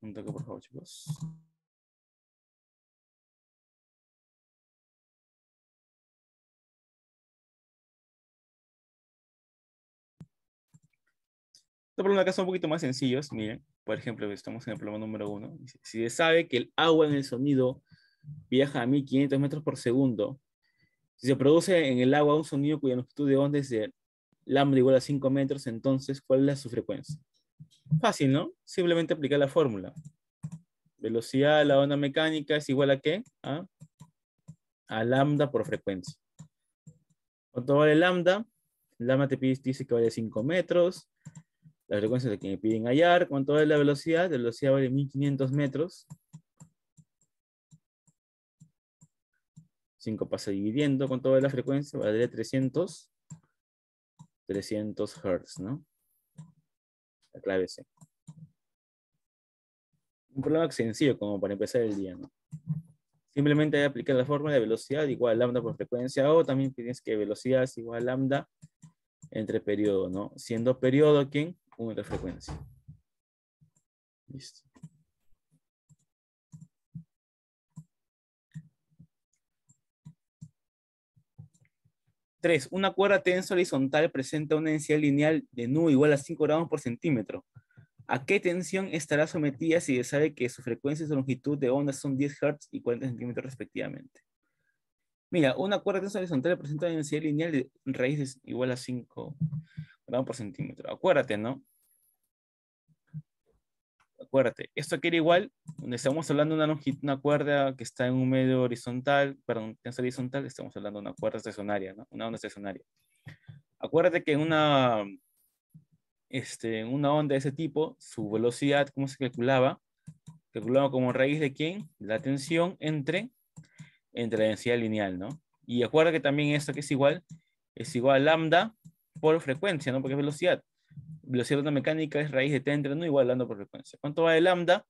Un toque, por favor, chicos. problemas acá son un poquito más sencillos, miren, por ejemplo, estamos en el problema número uno. Si se sabe que el agua en el sonido viaja a 1500 metros por segundo, si se produce en el agua un sonido cuya longitud de onda es de lambda igual a 5 metros, entonces, ¿cuál es su frecuencia? Fácil, ¿no? Simplemente aplicar la fórmula. Velocidad de la onda mecánica es igual a qué? A, a lambda por frecuencia. ¿Cuánto vale lambda? Lambda te dice que vale 5 metros la frecuencia de que me piden hallar, con toda la velocidad, la velocidad vale 1500 metros. 5 pasa dividiendo, con toda la frecuencia, valdría 300, 300 Hz, ¿no? La clave C. Un problema sencillo como para empezar el día, Simplemente hay aplicar la fórmula de velocidad igual a lambda por frecuencia o también tienes que velocidad es igual a lambda entre periodo, ¿no? Siendo periodo, ¿quién? una la frecuencia. Listo. Tres, una cuerda tensa horizontal presenta una densidad lineal de nu igual a 5 grados por centímetro. ¿A qué tensión estará sometida si se sabe que su frecuencia y su longitud de onda son 10 Hz y 40 centímetros respectivamente? Mira, una cuerda tensa horizontal presenta una densidad lineal de raíces igual a 5 gramos por centímetro. Acuérdate, ¿no? Acuérdate, esto aquí era igual, donde estamos hablando de una, una cuerda que está en un medio horizontal, perdón, tensa horizontal, estamos hablando de una cuerda estacionaria, ¿no? Una onda estacionaria. Acuérdate que en una, este, una onda de ese tipo, su velocidad, ¿cómo se calculaba? Calculaba como raíz de quién? La tensión entre, entre la densidad lineal, ¿no? Y acuérdate que también esto que es igual, es igual a lambda por frecuencia, ¿no? Porque velocidad. Velocidad de una mecánica es raíz de t entre NU igual lambda por frecuencia. ¿Cuánto vale lambda?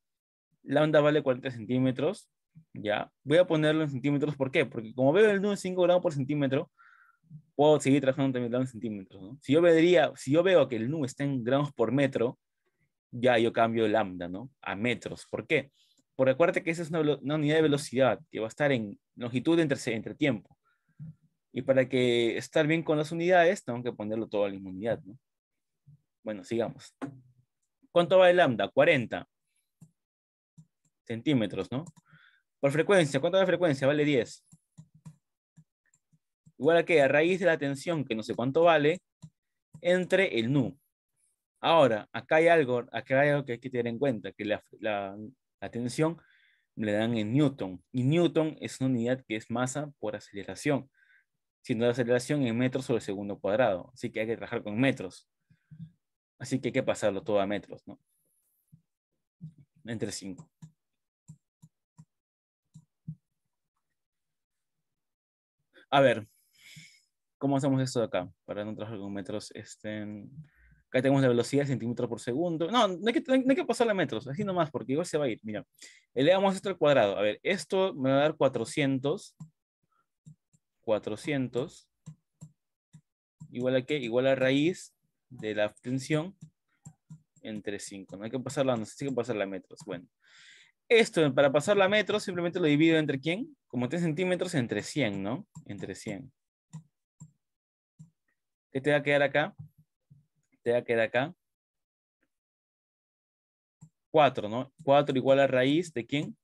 Lambda vale 40 centímetros, ¿ya? Voy a ponerlo en centímetros, ¿por qué? Porque como veo el NU en 5 grados por centímetro, puedo seguir trabajando también en centímetros, ¿no? Si yo, vería, si yo veo que el nu está en grados por metro, ya yo cambio lambda, ¿no? A metros. ¿Por qué? Porque acuérdate que esa es una, unidad de velocidad que va a estar en longitud entre, entre tiempo. Y para que estar bien con las unidades, tengo que ponerlo todo a la inmunidad, ¿no? Bueno, sigamos. ¿Cuánto vale lambda? 40 centímetros, ¿no? Por frecuencia, ¿cuánto vale frecuencia? Vale 10. Igual a que a raíz de la tensión, que no sé cuánto vale, entre el nu. Ahora, acá hay algo, acá que hay que tener en cuenta, que la, la tensión le dan en newton. Y newton es una unidad que es masa por aceleración sino la aceleración en metros sobre segundo cuadrado. Así que hay que trabajar con metros. Así que hay que pasarlo todo a metros, ¿no? Entre 5. A ver, ¿cómo hacemos esto de acá? Para no trabajar con metros, este, acá tenemos la velocidad en centímetros por segundo. No, no hay, que, no a metros, así nomás, porque igual se va a ir. Mira, elevamos esto al cuadrado. A ver, esto me va a dar 400 400 igual a qué? Igual a raíz de la tensión entre 5. No hay que pasarla, no sé si hay que pasarla a metros. Bueno, esto para pasarla a metros simplemente lo divido entre quién? Como 3 centímetros entre 100, ¿no? Entre 100. ¿Qué te va a quedar acá? Te va a quedar acá 4, ¿no? 4 igual a raíz de quién?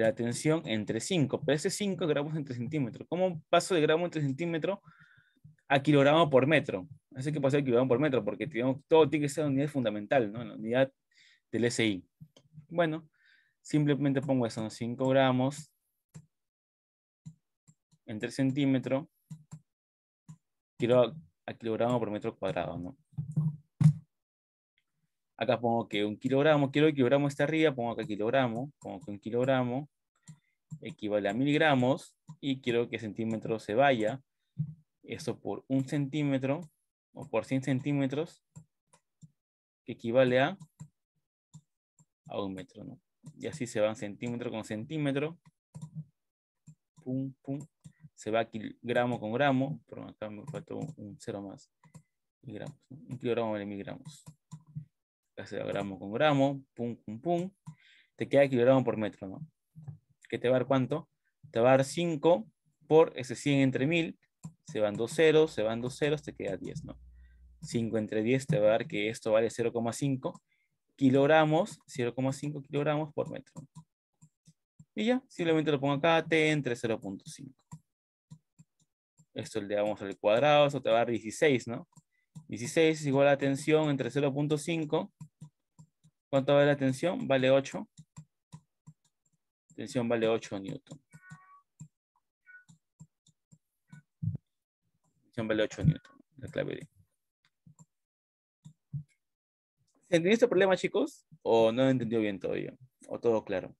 de la tensión entre 5, pero ese 5 gramos entre centímetros. ¿Cómo paso de gramo entre centímetros a kilogramo por metro? Así que pasa de kilogramo por metro, porque todo tiene que ser una unidad fundamental, ¿no? La unidad del SI. Bueno, simplemente pongo eso, 5 gramos entre centímetro a kilogramo por metro cuadrado, ¿no? Acá pongo que un kilogramo, quiero que el kilogramo esté arriba, pongo acá kilogramo, pongo que un kilogramo equivale a mil gramos y quiero que centímetro se vaya. Eso por un centímetro o por 100 centímetros que equivale a, a un metro. ¿no? Y así se van centímetro con centímetro. Pum, pum. Se va gramo con gramo. Pero acá me faltó un, cero más. Un kilogramo vale mil gramos gramo con gramo, pum, pum, pum, te queda kilogramo por metro, ¿no? ¿Qué te va a dar cuánto? Te va a dar 5 por ese 100 entre 1000, se van dos ceros, se van dos ceros, te queda 10, ¿no? 5 entre 10 te va a dar que esto vale 0,5 kilogramos, 0,5 kilogramos por metro. Y ya, simplemente lo pongo acá, T entre 0.5. Esto le damos al cuadrado, eso te va a dar 16, ¿no? 16 es igual a la tensión entre 0.5. ¿Cuánto vale la tensión? Vale 8. Tensión vale 8 newton. Tensión vale 8 newton. La clave de. Este problema, chicos? ¿O no lo entendió bien todavía? ¿O todo claro?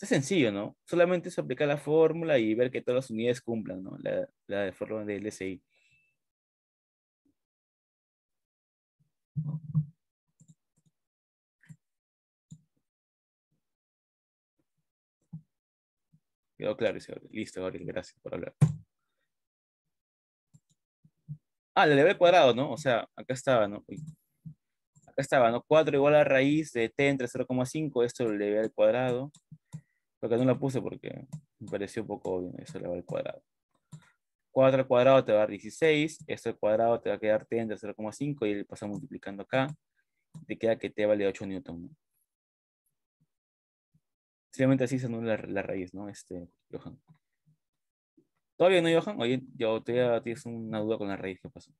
Es sencillo, ¿no? Solamente es aplicar la fórmula y ver que todas las unidades cumplan, ¿no? La, la fórmula del SI. Quedó claro Listo, Gabriel, gracias por hablar. Ah, le elevada al cuadrado, ¿no? O sea, acá estaba, ¿no? Acá estaba, ¿no? 4 igual a raíz de t entre 0,5. Esto le ve al cuadrado. Lo que no la puse porque me pareció un poco obvio. Eso le va al cuadrado. 4 al cuadrado te va a dar 16, esto al cuadrado te va a quedar T entre 0,5 y le pasa multiplicando acá, te queda que T vale 8 newton. Simplemente así se anula la, raíz, ¿no? Este, Johan. ¿Todavía no, Johan? Oye, yo todavía tienes una duda con la raíz, que pasó?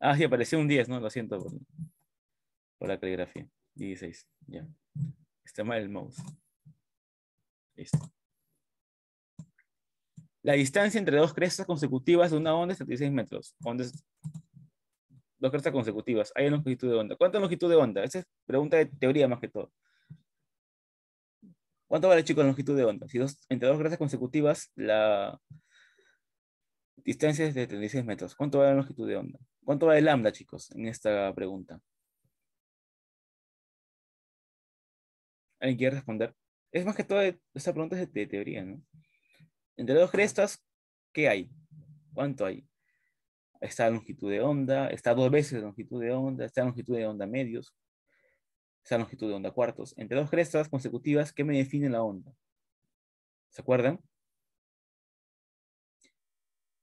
Ah, sí, apareció un 10, ¿no? Lo siento por, la caligrafía. 16, ya. Este mal el mouse. Listo. La distancia entre dos crestas consecutivas de una onda es 36 metros. dos crestas consecutivas. Hay una longitud de onda. ¿Cuánta longitud de onda? Esa es pregunta de teoría más que todo. ¿Cuánto vale, chicos, la longitud de onda? Si dos, entre dos crestas consecutivas, la distancia es de 36 metros. ¿Cuánto vale la longitud de onda? ¿Cuánto vale lambda, chicos, en esta pregunta? ¿Alguien quiere responder? Es más que todo, esta pregunta es de teoría, ¿no? Entre dos crestas, ¿qué hay? ¿Cuánto hay? Está longitud de onda, está dos veces la longitud de onda, está longitud de onda medios, está longitud de onda cuartos. Entre dos crestas consecutivas, ¿qué me define la onda? ¿Se acuerdan?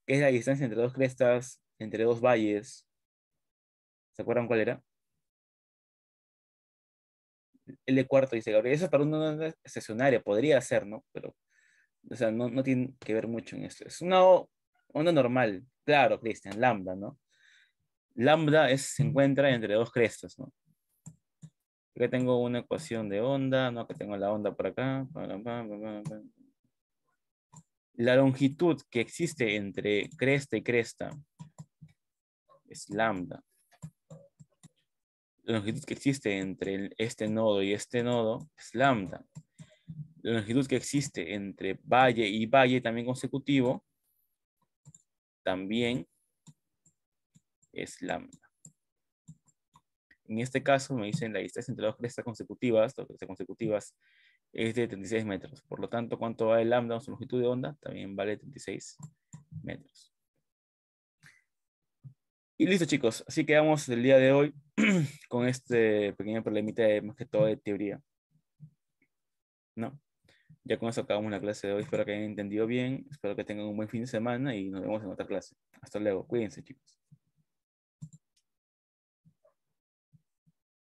¿Qué es la distancia entre dos crestas, entre dos valles? ¿Se acuerdan cuál era? L cuarto, dice Gabriel. Eso para una onda estacionaria podría ser, ¿no? Pero o sea, no, tiene que ver mucho en esto. Es una onda normal, claro, Cristian, lambda, ¿no? Lambda se encuentra entre dos crestas, ¿no? Aquí tengo una ecuación de onda, ¿no? que tengo la onda por acá. La longitud que existe entre cresta y cresta es lambda. La longitud que existe entre este nodo y este nodo es lambda la longitud que existe entre valle y valle también consecutivo, también es lambda. En este caso me dicen la distancia entre dos crestas consecutivas, dos crestas consecutivas es de 36 metros. Por lo tanto, ¿cuánto vale lambda en su longitud de onda? También vale 36 metros. Y listo chicos, así quedamos el día de hoy con este pequeño problemita de, más que todo de teoría. ¿No? Ya con eso acabamos la clase de hoy. Espero que hayan entendido bien. Espero que tengan un buen fin de semana y nos vemos en otra clase. Hasta luego. Cuídense, chicos.